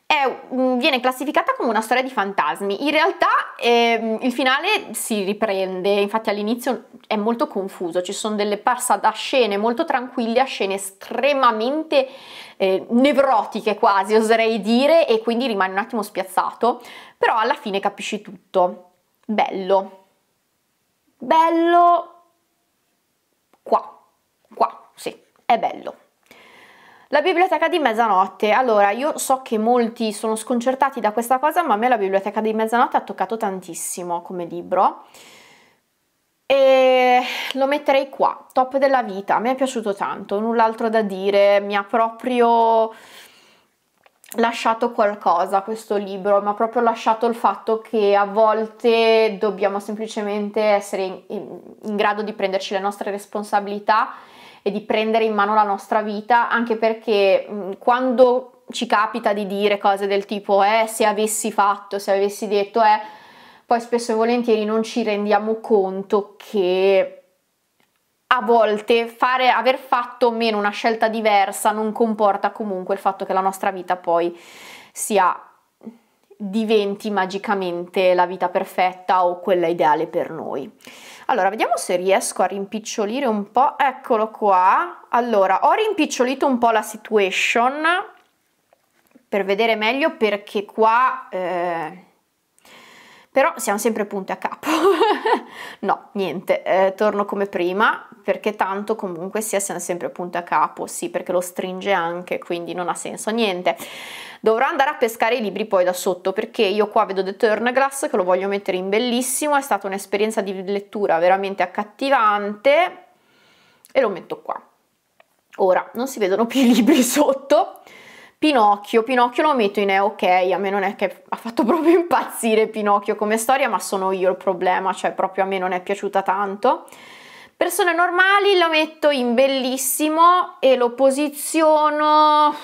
è, viene classificata come una storia di fantasmi. In realtà eh, il finale si riprende, infatti all'inizio è molto confuso, ci sono delle passate da scene molto tranquille a scene estremamente eh, nevrotiche quasi, oserei dire, e quindi rimane un attimo spiazzato, però alla fine capisci tutto. Bello. Bello qua. Qua, sì, è bello. La biblioteca di mezzanotte. Allora, io so che molti sono sconcertati da questa cosa, ma a me la biblioteca di mezzanotte ha toccato tantissimo come libro. E lo metterei qua, top della vita. Mi è piaciuto tanto, null'altro da dire, mi ha proprio lasciato qualcosa questo libro, mi ha proprio lasciato il fatto che a volte dobbiamo semplicemente essere in, in, in grado di prenderci le nostre responsabilità e di prendere in mano la nostra vita, anche perché mh, quando ci capita di dire cose del tipo eh se avessi fatto, se avessi detto eh, poi spesso e volentieri non ci rendiamo conto che a volte fare, aver fatto o meno una scelta diversa non comporta comunque il fatto che la nostra vita poi sia diventi magicamente la vita perfetta o quella ideale per noi. Allora, vediamo se riesco a rimpicciolire un po'. Eccolo qua. Allora, ho rimpicciolito un po' la situation per vedere meglio perché qua... Eh... Però siamo sempre punti a capo. *laughs* no, niente, eh, torno come prima perché tanto comunque sia sempre punto a capo, sì perché lo stringe anche quindi non ha senso niente. Dovrò andare a pescare i libri poi da sotto perché io qua vedo The Glass che lo voglio mettere in bellissimo, è stata un'esperienza di lettura veramente accattivante e lo metto qua. Ora non si vedono più i libri *laughs* sotto, Pinocchio, Pinocchio lo metto in è eh, ok, a me non è che ha fatto *laughs* proprio impazzire Pinocchio come storia, ma sono io il problema, cioè proprio a me non è piaciuta tanto. Persone normali lo metto in bellissimo e lo posiziono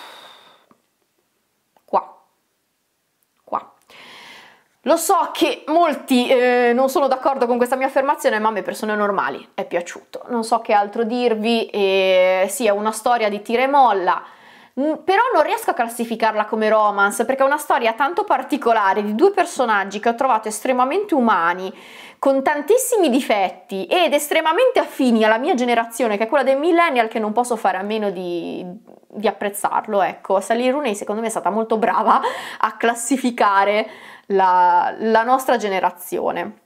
qua. Qua. Lo so che molti eh, non sono d'accordo con questa mia affermazione, ma a me persone normali è piaciuto. Non so che altro dirvi, eh, sì è una storia di tira e molla, Mm, però non riesco a classificarla come romance perché è una storia tanto particolare di due personaggi che ho trovato estremamente umani, con tantissimi difetti ed estremamente affini alla mia generazione, che è quella dei millennial, che non posso fare a meno di, di apprezzarlo. Ecco, Sally Rooney secondo me è stata molto brava a classificare la, la nostra generazione.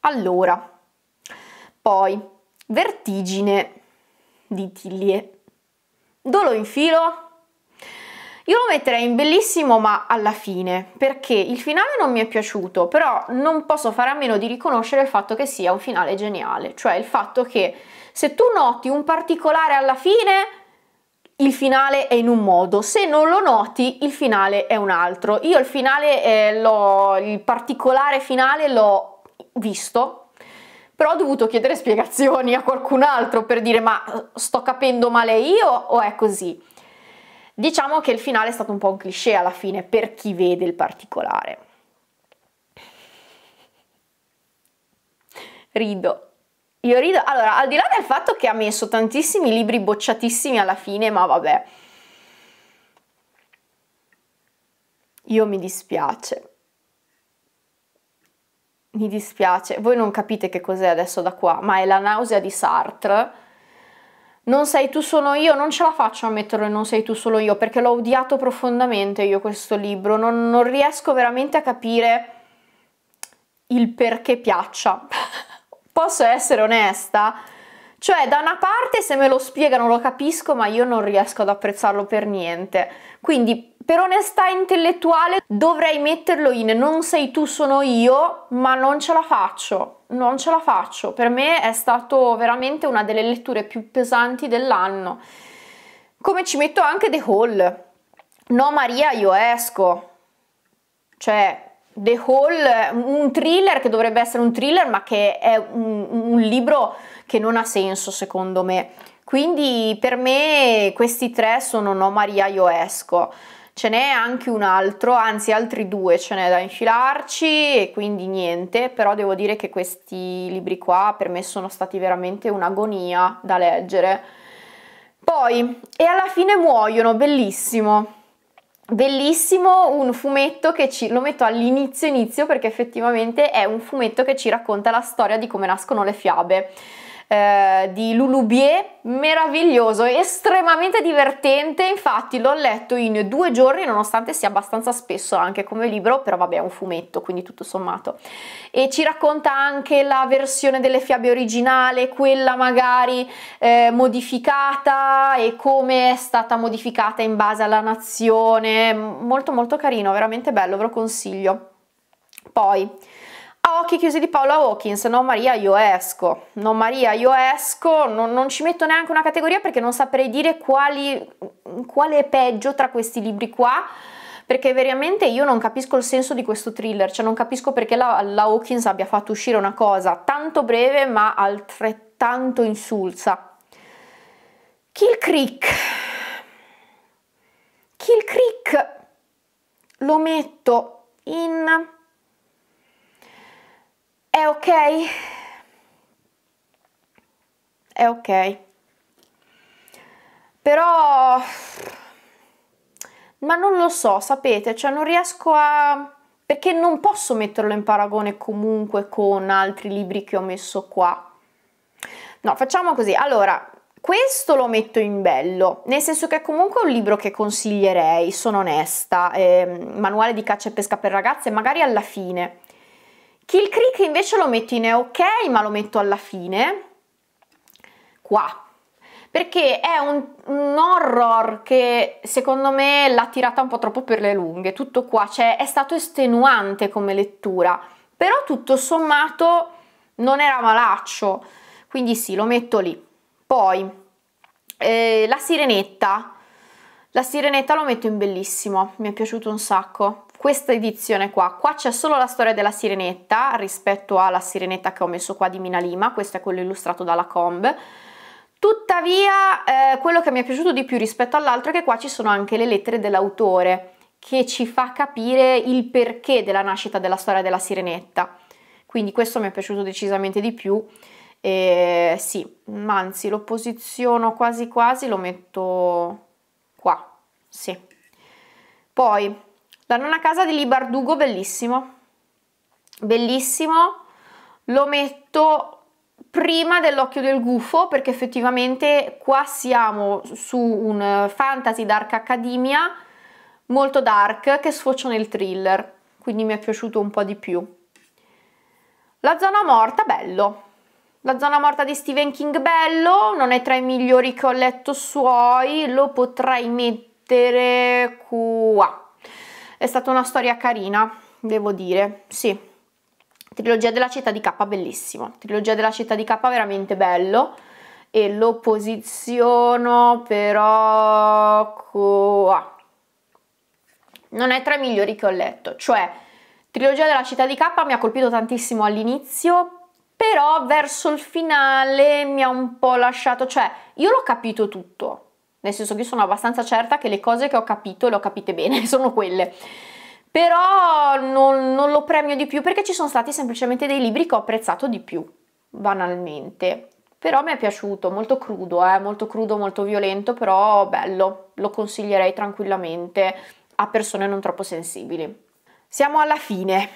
Allora, poi Vertigine di Tillie dove lo infilo? Io lo metterei in bellissimo ma alla fine, perché il finale non mi è piaciuto, però non posso fare a meno di riconoscere il fatto che sia un finale geniale, cioè il fatto che se tu noti un particolare alla fine, il finale è in un modo, se non lo noti il finale è un altro. Io il finale, eh, il particolare finale l'ho visto però ho dovuto chiedere spiegazioni a qualcun altro per dire ma eh, sto capendo male io o è così? Diciamo che il finale è stato un po' un cliché alla fine per chi vede il particolare. Rido. Io rido. Allora, al di là del fatto che ha messo tantissimi libri bocciatissimi alla fine, ma vabbè. Io mi dispiace mi dispiace, voi non capite che cos'è adesso da qua, ma è la nausea di Sartre. Non sei tu solo io, non ce la faccio a metterlo in Non sei tu solo io, perché l'ho odiato profondamente io questo libro, non, non riesco veramente a capire il perché piaccia. *laughs* Posso essere onesta? Cioè, da una parte se me lo spiegano lo capisco, ma io non riesco ad apprezzarlo per niente. Quindi per onestà intellettuale dovrei metterlo in non sei tu sono io, ma non ce la faccio, non ce la faccio. Per me è stato veramente una delle letture più pesanti dell'anno. Come ci metto anche The Hall. No Maria, io esco. Cioè, The Hall, un thriller che dovrebbe essere un thriller, ma che è un, un libro che non ha senso secondo me. Quindi per me questi tre sono No Maria, io esco. Ce n'è anche un altro, anzi altri due ce n'è da infilarci e quindi niente, però devo dire che questi libri qua per me sono stati veramente un'agonia da leggere. Poi, e alla fine muoiono, bellissimo. Bellissimo un fumetto che ci, lo metto all'inizio inizio perché effettivamente è un fumetto che ci racconta la storia di come nascono le fiabe. Eh, di Lulubier, meraviglioso, estremamente divertente, infatti l'ho letto in due giorni nonostante sia abbastanza spesso anche come libro, però vabbè è un fumetto quindi tutto sommato. E ci racconta anche la versione delle fiabe originale, quella magari eh, modificata e come è stata modificata in base alla nazione, molto molto carino, veramente bello, ve lo consiglio. Poi, a occhi chiusi di Paola Hawkins, no Maria io esco, no Maria io esco, non, non ci metto neanche una categoria perché non saprei dire quali, quale è peggio tra questi libri qua, perché veramente io non capisco il senso di questo thriller, cioè non capisco perché la, la Hawkins abbia fatto uscire una cosa tanto breve ma altrettanto insulsa. Kill Creek, Kill Creek lo metto in è ok? È ok. Però... Ma non lo so, sapete, cioè non riesco a... perché non posso metterlo in paragone comunque con altri libri che ho messo qua. No, facciamo così. Allora, questo lo metto in bello, nel senso che è comunque un libro che consiglierei, sono onesta, eh, manuale di caccia e pesca per ragazze, magari alla fine Kill Creek invece lo metto in ok, ma lo metto alla fine, qua, perché è un, un, horror che secondo me l'ha tirata un po' troppo per le lunghe, tutto qua, cioè è stato estenuante come lettura, però tutto sommato non era malaccio, quindi sì, lo metto lì. Poi, eh, la sirenetta, la sirenetta lo metto in bellissimo, mi è piaciuto un sacco questa edizione qua. Qua c'è solo la storia della sirenetta rispetto alla sirenetta che ho messo qua di Mina Lima, questo è quello illustrato dalla Comb. Tuttavia eh, quello che mi è piaciuto di più rispetto all'altro è che qua ci sono anche le lettere dell'autore che ci fa capire il perché della nascita della storia della sirenetta. Quindi questo mi è piaciuto decisamente di più. E, sì, anzi lo posiziono quasi quasi, lo metto qua, sì. Poi la nona casa di Libardugo, bellissimo. Bellissimo. Lo metto prima dell'occhio del gufo perché effettivamente qua siamo su un fantasy dark academia molto dark che sfocia nel thriller quindi mi è piaciuto un po' di più la zona morta bello la zona morta di Stephen King bello non è tra i migliori che ho letto suoi lo potrei mettere qua è stata una storia carina, devo dire, sì. Trilogia della città di K, bellissimo. Trilogia della città di K, veramente bello. E lo posiziono però qua. Ah. Non è tra i migliori che ho letto, cioè Trilogia della città di K mi ha colpito tantissimo all'inizio, però verso il finale mi ha un po' lasciato, cioè io l'ho capito tutto, nel senso che sono abbastanza certa che le cose che ho capito le ho capite bene, *laughs* sono quelle. Però non, non lo premio di più perché ci sono stati semplicemente dei libri che ho apprezzato di più, banalmente. Però mi è piaciuto, molto crudo, eh? molto crudo, molto violento, però bello, lo consiglierei tranquillamente a persone non troppo sensibili. Siamo alla fine.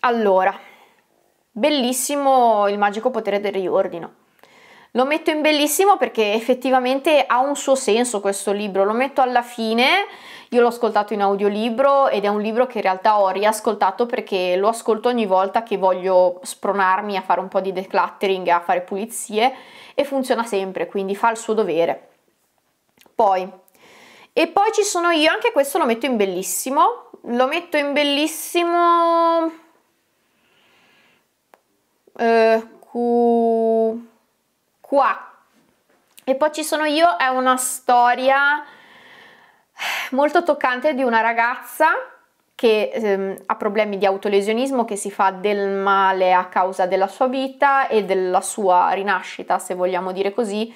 Allora, bellissimo il magico potere del riordino lo metto in bellissimo perché effettivamente ha un suo senso questo libro, lo metto alla fine, io l'ho ascoltato in audiolibro ed è un libro che in realtà ho riascoltato perché lo ascolto ogni volta che voglio spronarmi a fare un po' di decluttering, a fare pulizie e funziona sempre, quindi fa il suo dovere. Poi, e poi ci sono io, anche questo lo metto in bellissimo, lo metto in bellissimo... Eh, cu qua. E poi ci sono io, è una storia eh, molto toccante di una ragazza che ehm, ha problemi di autolesionismo, che si fa del male a causa della sua vita e della sua rinascita, se vogliamo dire così,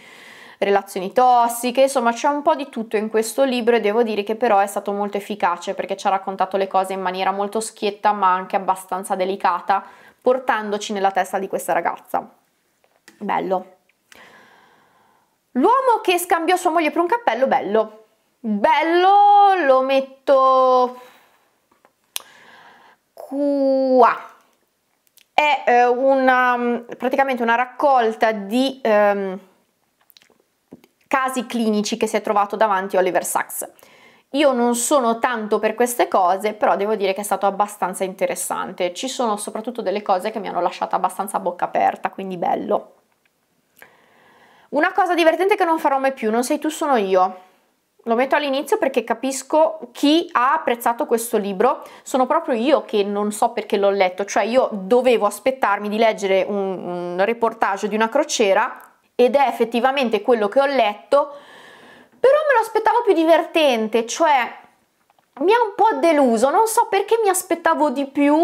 relazioni tossiche, insomma c'è un po' di tutto in questo libro e devo dire che però è stato molto efficace perché ci ha raccontato le cose in maniera molto schietta ma anche abbastanza delicata, portandoci nella testa di questa ragazza. Bello. L'uomo che scambiò sua moglie per un cappello bello. Bello lo metto qua. È eh, una, mm, praticamente una raccolta di eh, casi clinici che si è trovato davanti a Oliver Sacks. Io non sono tanto per queste cose, però devo dire che è stato abbastanza interessante. Ci sono soprattutto delle cose che mi hanno lasciato abbastanza a bocca aperta, quindi bello. Una cosa divertente che non farò mai più, non sei tu, sono io. Lo metto all'inizio perché capisco chi ha apprezzato questo libro, sono proprio io che non so perché l'ho letto, cioè io dovevo aspettarmi di leggere un, un reportage di una crociera ed è effettivamente quello che ho letto, però me lo aspettavo più divertente, cioè mi ha un po' deluso, non so perché mi aspettavo di più,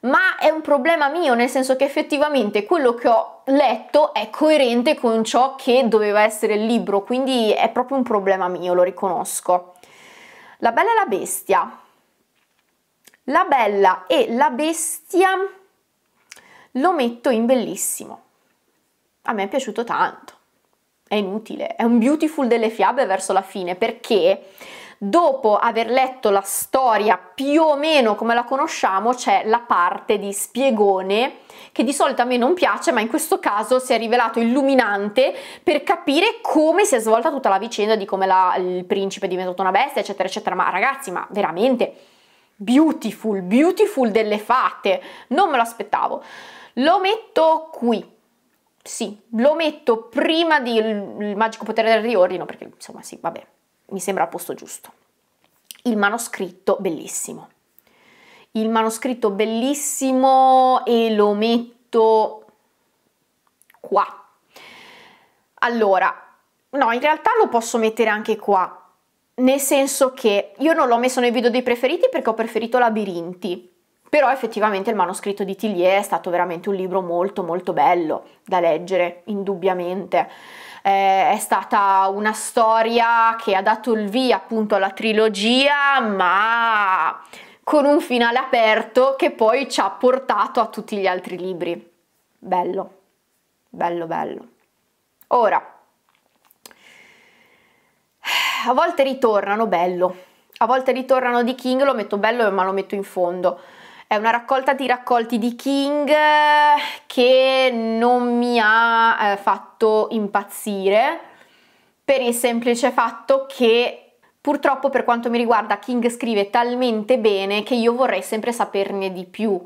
ma è un problema mio, nel senso che effettivamente quello che ho letto è coerente con ciò che doveva essere il libro, quindi è proprio un problema mio, lo riconosco. La bella e la bestia. La bella e la bestia lo metto in bellissimo. A me è piaciuto tanto. È inutile, è un beautiful delle fiabe verso la fine perché dopo aver letto la storia più o meno come la conosciamo c'è la parte di spiegone che di solito a me non piace ma in questo caso si è rivelato illuminante per capire come si è svolta tutta la vicenda di come la, il principe è diventato una bestia eccetera eccetera ma ragazzi ma veramente beautiful beautiful delle fate non me lo aspettavo lo metto qui sì, lo metto prima del magico potere del riordino perché insomma sì, vabbè, mi sembra al posto giusto. Il manoscritto bellissimo. Il manoscritto bellissimo e lo metto qua. Allora, no, in realtà lo posso mettere anche qua, nel senso che io non l'ho messo nei video dei preferiti perché ho preferito Labirinti, però effettivamente il manoscritto di Tillier è stato veramente un libro molto molto bello da leggere, indubbiamente eh, è stata una storia che ha dato il via appunto alla trilogia, ma con un finale aperto che poi ci ha portato a tutti gli altri libri. Bello, bello, bello. Ora, a volte ritornano bello, a volte ritornano di King, lo metto bello ma lo metto in fondo è una raccolta di raccolti di King eh, che non mi ha eh, fatto impazzire per il semplice fatto che purtroppo per quanto mi riguarda King scrive talmente bene che io vorrei sempre saperne di più.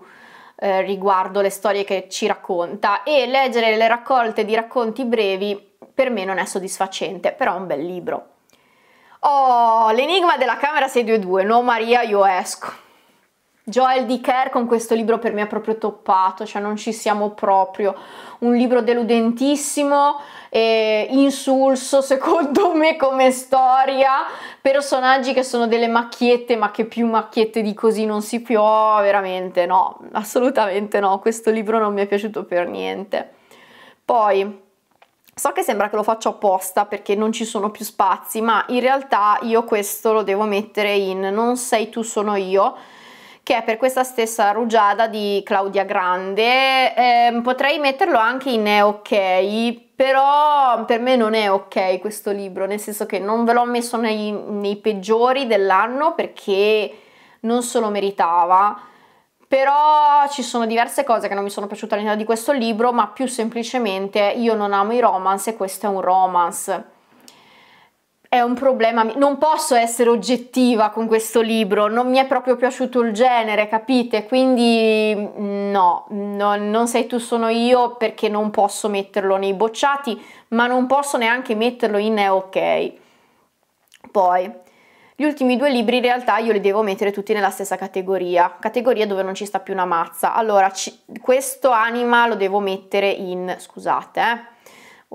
Eh, riguardo le storie che ci racconta e leggere le raccolte di racconti brevi per me non è soddisfacente, però è un bel libro. Oh, l'enigma della camera 622, no Maria, io esco. Joel D. Kerr con questo libro per me ha proprio toppato, cioè non ci siamo proprio. Un libro deludentissimo, eh, insulso *laughs* secondo me come storia, personaggi che sono delle macchiette, ma che più macchiette di così non si può, veramente no, assolutamente no, questo libro non mi è piaciuto per niente. Poi, So che sembra che lo faccio apposta perché non ci sono più spazi, ma in realtà io questo lo devo mettere in non sei tu sono io che è per questa stessa rugiada di Claudia Grande, eh, potrei metterlo anche in È ok, però per me non è ok questo libro, nel senso che non ve l'ho messo nei, nei peggiori dell'anno perché non se lo meritava, però ci sono diverse cose che non mi sono piaciute all'interno di questo libro, ma più semplicemente io non amo i romance e questo è un romance è un problema, non posso essere oggettiva con questo libro, non mi è proprio piaciuto il genere, capite? Quindi mm, no, no non sei tu, sono io perché non posso metterlo nei bocciati, ma non posso neanche metterlo in è ok. Poi, gli ultimi due libri in realtà io li devo mettere tutti nella stessa categoria, categoria dove non ci sta più una mazza. Allora, ci, questo anima lo devo mettere in, scusate, eh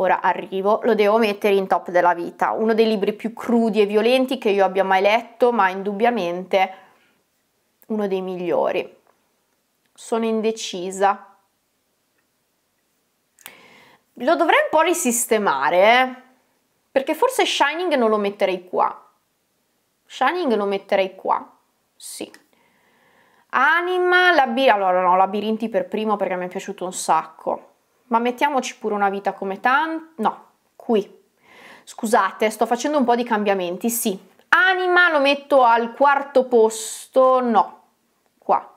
ora arrivo, lo devo mettere in top della vita, uno dei libri più crudi e violenti che io abbia mai letto, ma indubbiamente uno dei migliori. Sono indecisa. Lo dovrei un po' risistemare, eh? perché forse Shining non lo metterei qua. Shining lo metterei qua, sì. Anima, labirinti, allora no, labirinti per primo perché mi è piaciuto un sacco ma mettiamoci pure una vita come tanto, no, qui. Scusate, sto facendo un po' di cambiamenti, sì. Anima lo metto al quarto posto, no, qua.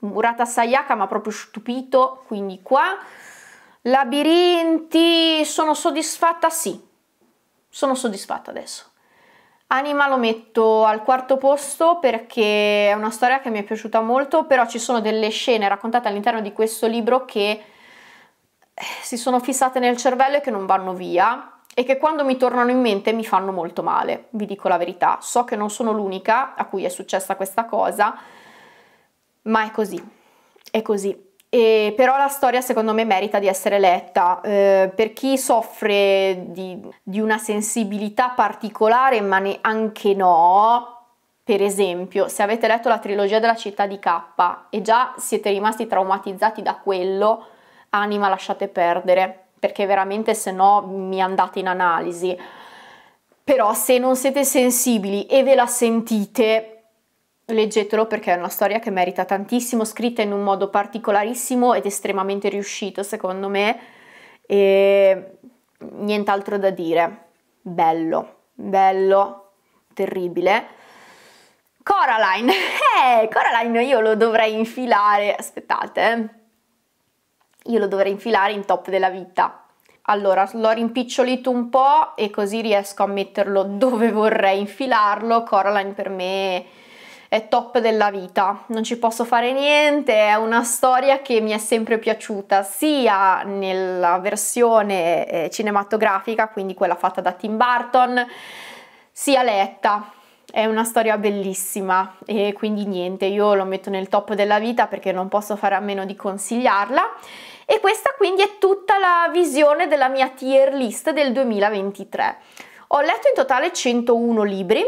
Murata Sayaka mi ha proprio stupito, quindi qua. Labirinti, sono soddisfatta? Sì, sono soddisfatta adesso. Anima lo metto al quarto posto perché è una storia che mi è piaciuta molto, però ci sono delle scene raccontate all'interno di questo libro che eh, si sono fissate nel cervello e che non vanno via e che quando mi tornano in mente mi fanno molto male, vi dico la verità. So che non sono l'unica a cui è successa questa cosa, ma è così, è così. E però la storia secondo me merita di essere letta eh, per chi soffre di, di una sensibilità particolare ma neanche no per esempio, se avete letto la trilogia della città di K e già siete rimasti traumatizzati da quello, anima lasciate perdere, perché veramente se no mi andate in analisi. Però se non siete sensibili e ve la sentite, Leggetelo perché è una storia che merita tantissimo, scritta in un modo particolarissimo ed estremamente riuscito secondo me e nient'altro da dire. Bello, bello, terribile. Coraline, *laughs* eh, Coraline io lo dovrei infilare, aspettate, eh. io lo dovrei infilare in top della vita. Allora, l'ho rimpicciolito un po' e così riesco a metterlo dove vorrei infilarlo. Coraline per me è top della vita, non ci posso fare niente, è una storia che mi è sempre piaciuta sia nella versione eh, cinematografica, quindi quella fatta da Tim Burton, sia letta. È una storia bellissima e quindi niente, io lo metto nel top della vita perché non posso fare a meno di consigliarla. E questa quindi è tutta la visione della mia tier list del 2023. Ho letto in totale 101 libri,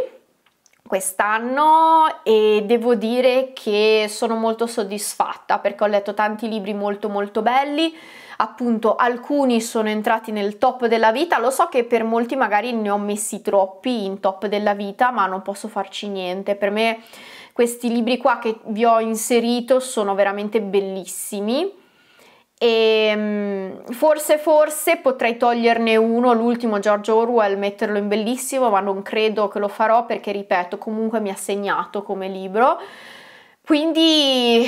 quest'anno e devo dire che sono molto soddisfatta perché ho letto tanti libri molto molto belli appunto alcuni sono entrati nel top della vita, lo so che per molti magari ne ho messi troppi in top della vita, ma non posso farci niente, per me questi libri qua che vi ho inserito sono veramente bellissimi e ehm, forse forse potrei toglierne uno, l'ultimo George Orwell, metterlo in bellissimo, ma non credo che lo farò perché ripeto, comunque mi ha segnato come libro. Quindi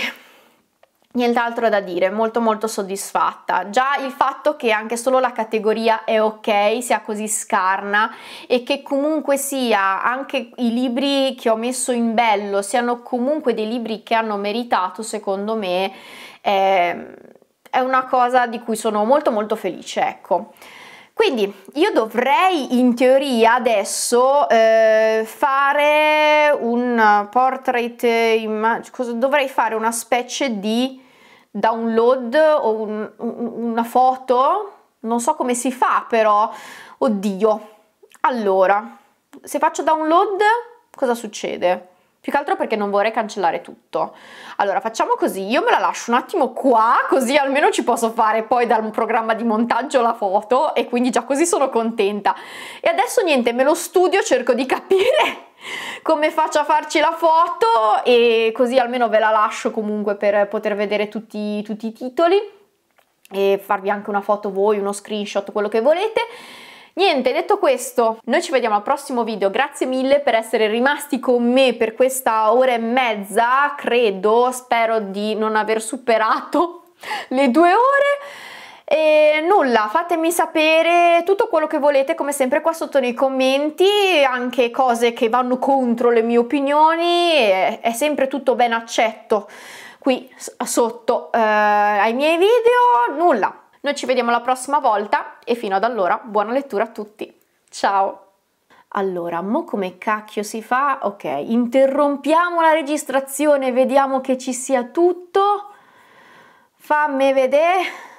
nient'altro da dire, molto molto soddisfatta. Già il fatto che anche solo la categoria è ok, sia così scarna e che comunque sia anche i libri che ho messo in bello siano comunque dei libri che hanno meritato, secondo me, eh, è una cosa di cui sono molto molto felice, ecco. Quindi io dovrei in teoria adesso eh, fare un portrait image, dovrei fare una specie di download o un, una foto, non so come si fa però, oddio. Allora, se faccio download cosa succede? Più che altro perché non vorrei cancellare tutto. Allora, facciamo così, io me la lascio un attimo qua, così almeno ci posso fare poi dal programma di montaggio la foto e quindi già così sono contenta. E adesso niente, me lo studio, cerco di capire *laughs* come faccio a farci la foto e così almeno ve la lascio comunque per poter vedere tutti, tutti i titoli e farvi anche una foto voi, uno screenshot, quello che volete Niente, detto questo, noi ci vediamo al prossimo video. Grazie mille per essere rimasti con me per questa ora e mezza, credo, spero di non aver superato *laughs* le due ore. E nulla, fatemi sapere tutto quello che volete, come sempre qua sotto nei commenti, anche cose che vanno contro le mie opinioni, è sempre tutto ben accetto qui sotto eh, ai miei video, nulla. Noi ci vediamo la prossima volta e fino ad allora buona lettura a tutti. Ciao! Allora, mo come cacchio si fa? Ok, interrompiamo la registrazione, vediamo che ci sia tutto. Fammi vedere.